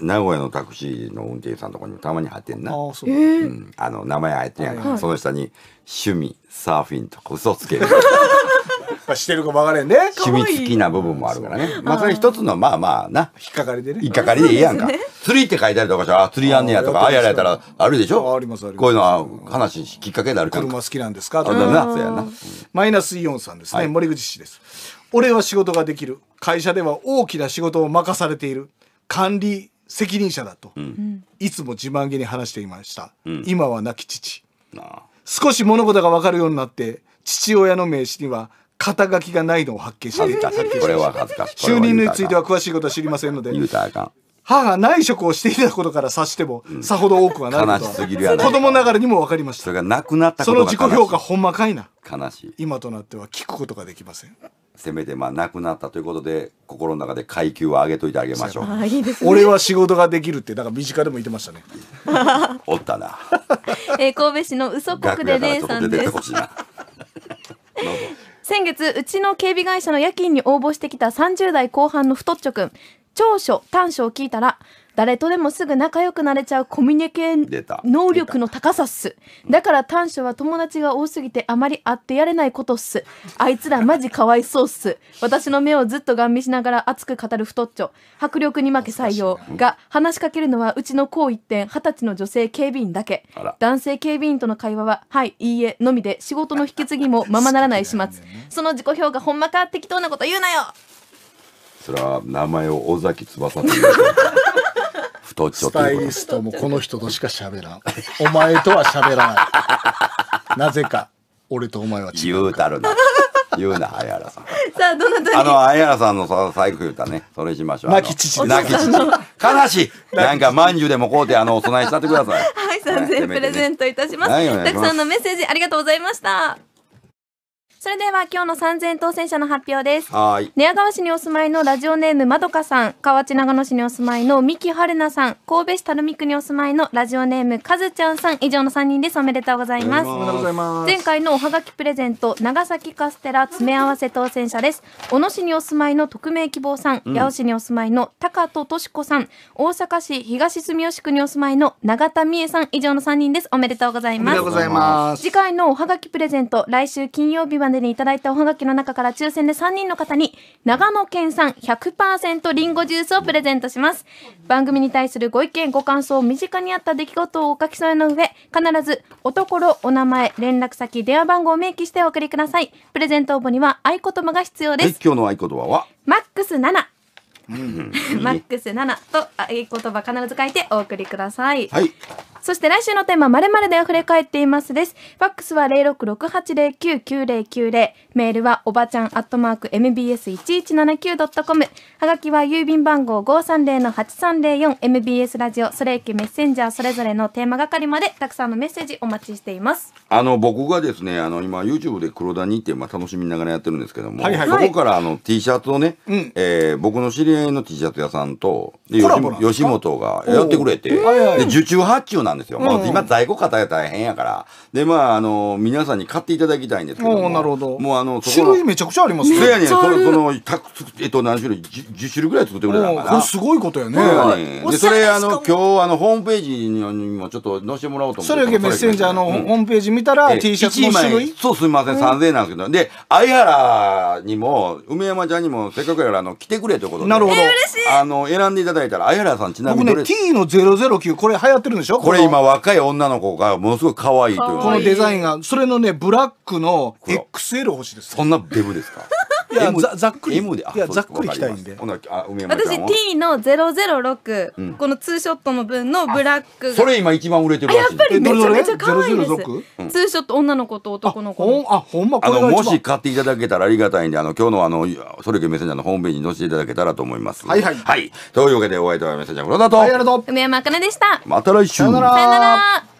名古屋のタクシーの運転手さんとかにもたまに入ってんな。あ、そううん、あの、名前入ってんやから、はい、その下に、趣味、サーフィンとか嘘つける。[laughs] してるか分からんね。[laughs] 趣味好きな部分もあるからね。まあそれ一つの、まあまあな。引っかかりでね。引っかかりでいいやんか。釣りって書いたりとかしたら、あ、釣りやんねやとか、ああやられたら、あるでしょありますあります。こういうのは話、きっかけになるから。車好きなんですかとか。そうやな。マイナスイオンさんですね。森口氏です。俺は仕事ができる。会社では大きな仕事を任されている。管理責任者だと、うん、いつも自慢げに話していました、うん、今は亡き父少し物事が分かるようになって父親の名刺には肩書きがないのを発見して就 [laughs] 任については詳しいことは知りませんので母が内職をしていたことから察しても、うん、さほど多くはないとは子供ながらにも分かりましたそたその自己評価ほんまかいな悲しい今となっては聞くことができませんせめてまあ亡くなったということで心の中で階級を上げといてあげましょうあいいですね俺は仕事ができるってなんか身近でも言ってましたね [laughs] おったな [laughs] えー、神戸市の嘘国でねさんです先月うちの警備会社の夜勤に応募してきた30代後半の太っちょくん長所短所を聞いたら誰とでもすぐ仲良くなれちゃうコミュニケーン能力の高さっすだから短所は友達が多すぎてあまり会ってやれないことっすあいつらマジかわいそうっす私の目をずっとガン見しながら熱く語る太っちょ迫力に負け採用が話しかけるのはうちのう一点二十歳の女性警備員だけ男性警備員との会話ははいいいえのみで仕事の引き継ぎもままならない始末、ね、その自己評価ほんまか適当なこと言うなよそれは名前を尾崎翼って言う太っちょっスタイリストもこの人としか喋らん。お前とは喋らない。なぜか、俺とお前は違言う。たるな。言うな、綾原さん。さあ、どなたあにあ綾原さんのさ最後言うたね。それしましょう。泣き父です泣き父。悲しい。なんか、まんじゅうでもこうて、あの、お供えしたってください。はい、3000円プレゼントいたします。たくさんのメッセージありがとうございました。それでは今日の三千当選者の発表です。はい。寝屋川市にお住まいのラジオネームまどかさん、河内長野市にお住まいの三木春奈さん、神戸市垂水区にお住まいのラジオネームかずちゃんさん、以上の三人です。おめでとうございます。おめでとうございます。前回のおはがきプレゼント、長崎カステラ詰め合わせ当選者です。小野市にお住まいの匿名希望さん、うん、八尾市にお住まいの高戸敏子さん、大阪市東住吉区にお住まいの永田美恵さん、以上の三人です。おめでとうございます。おめでとうございます。次回のおはがきプレゼント、来週金曜日まででにいただいたおはがきの中から抽選で3人の方に、長野県産100%リンゴジュースをプレゼントします。番組に対するご意見、ご感想、身近にあった出来事をお書き添えの上、必ず、おところ、お名前、連絡先、電話番号を明記してお送りください。プレゼント応募には合言葉が必要です。今日の合言葉はマックス7。[laughs] マックス7と合言葉必ず書いてお送りください。はい。そして来週のテーマ、まるで溢れ返っていますです。ファックスは0668099090、メールはおばちゃんアットマーク mbs1179.com。はがきは郵便番号 530-8304MBS ラジオ、それ駅メッセンジャーそれぞれのテーマ係までたくさんのメッセージお待ちしています。あの、僕がですね、あの、今 YouTube で黒谷って、まあ、楽しみながらやってるんですけども、はいはい、そこからあの T シャツをね、はい、えー、僕の知り合いの T シャツ屋さんと、吉本がやってくれて、で受注発注なんですよ。まあ、今在庫方が大変やから。で、まあ、あの、皆さんに買っていただきたいんですけども、なるほどもうあのの種類めちゃくちゃありますね。せやねん、そのそのたくえっと何種類十種類ぐらい作ってくれたかな。これすごいことやね。はい、でそれあの今日あのホームページにもちょっと載せてもらおうと思って。それだけメッセンジャーのホームページ見たら T シャツの種類。そうすみません、三千円なんですけど、で相原にも梅山ちゃんにもせっかくやからあの来てくれということで。なるほど。あの選んでいただいたら相原さんちなみに僕ね T のゼロゼロ九これ流行ってるんでしょ。これ今若い女の子がものすごい可愛いという。このデザインがそれのねブラックの XL 欲しい。です。そんなデブですか。[laughs] いやざっくりいやざっくりきたいんで。私 T のゼロゼロ六このツーショットの分のブラックそれ今一番売れてるやっぱりめちゃめちゃ可愛いです。ツーショット女の子と男の子あほんまあの、もし買っていただけたらありがたいんであの今日のあのそれけメッセンジャーのホームページに載せていただけたらと思います。はいはいはい。というわけでお相手はメッセンジャーの田と梅山あかねでした。また来週。さよなら。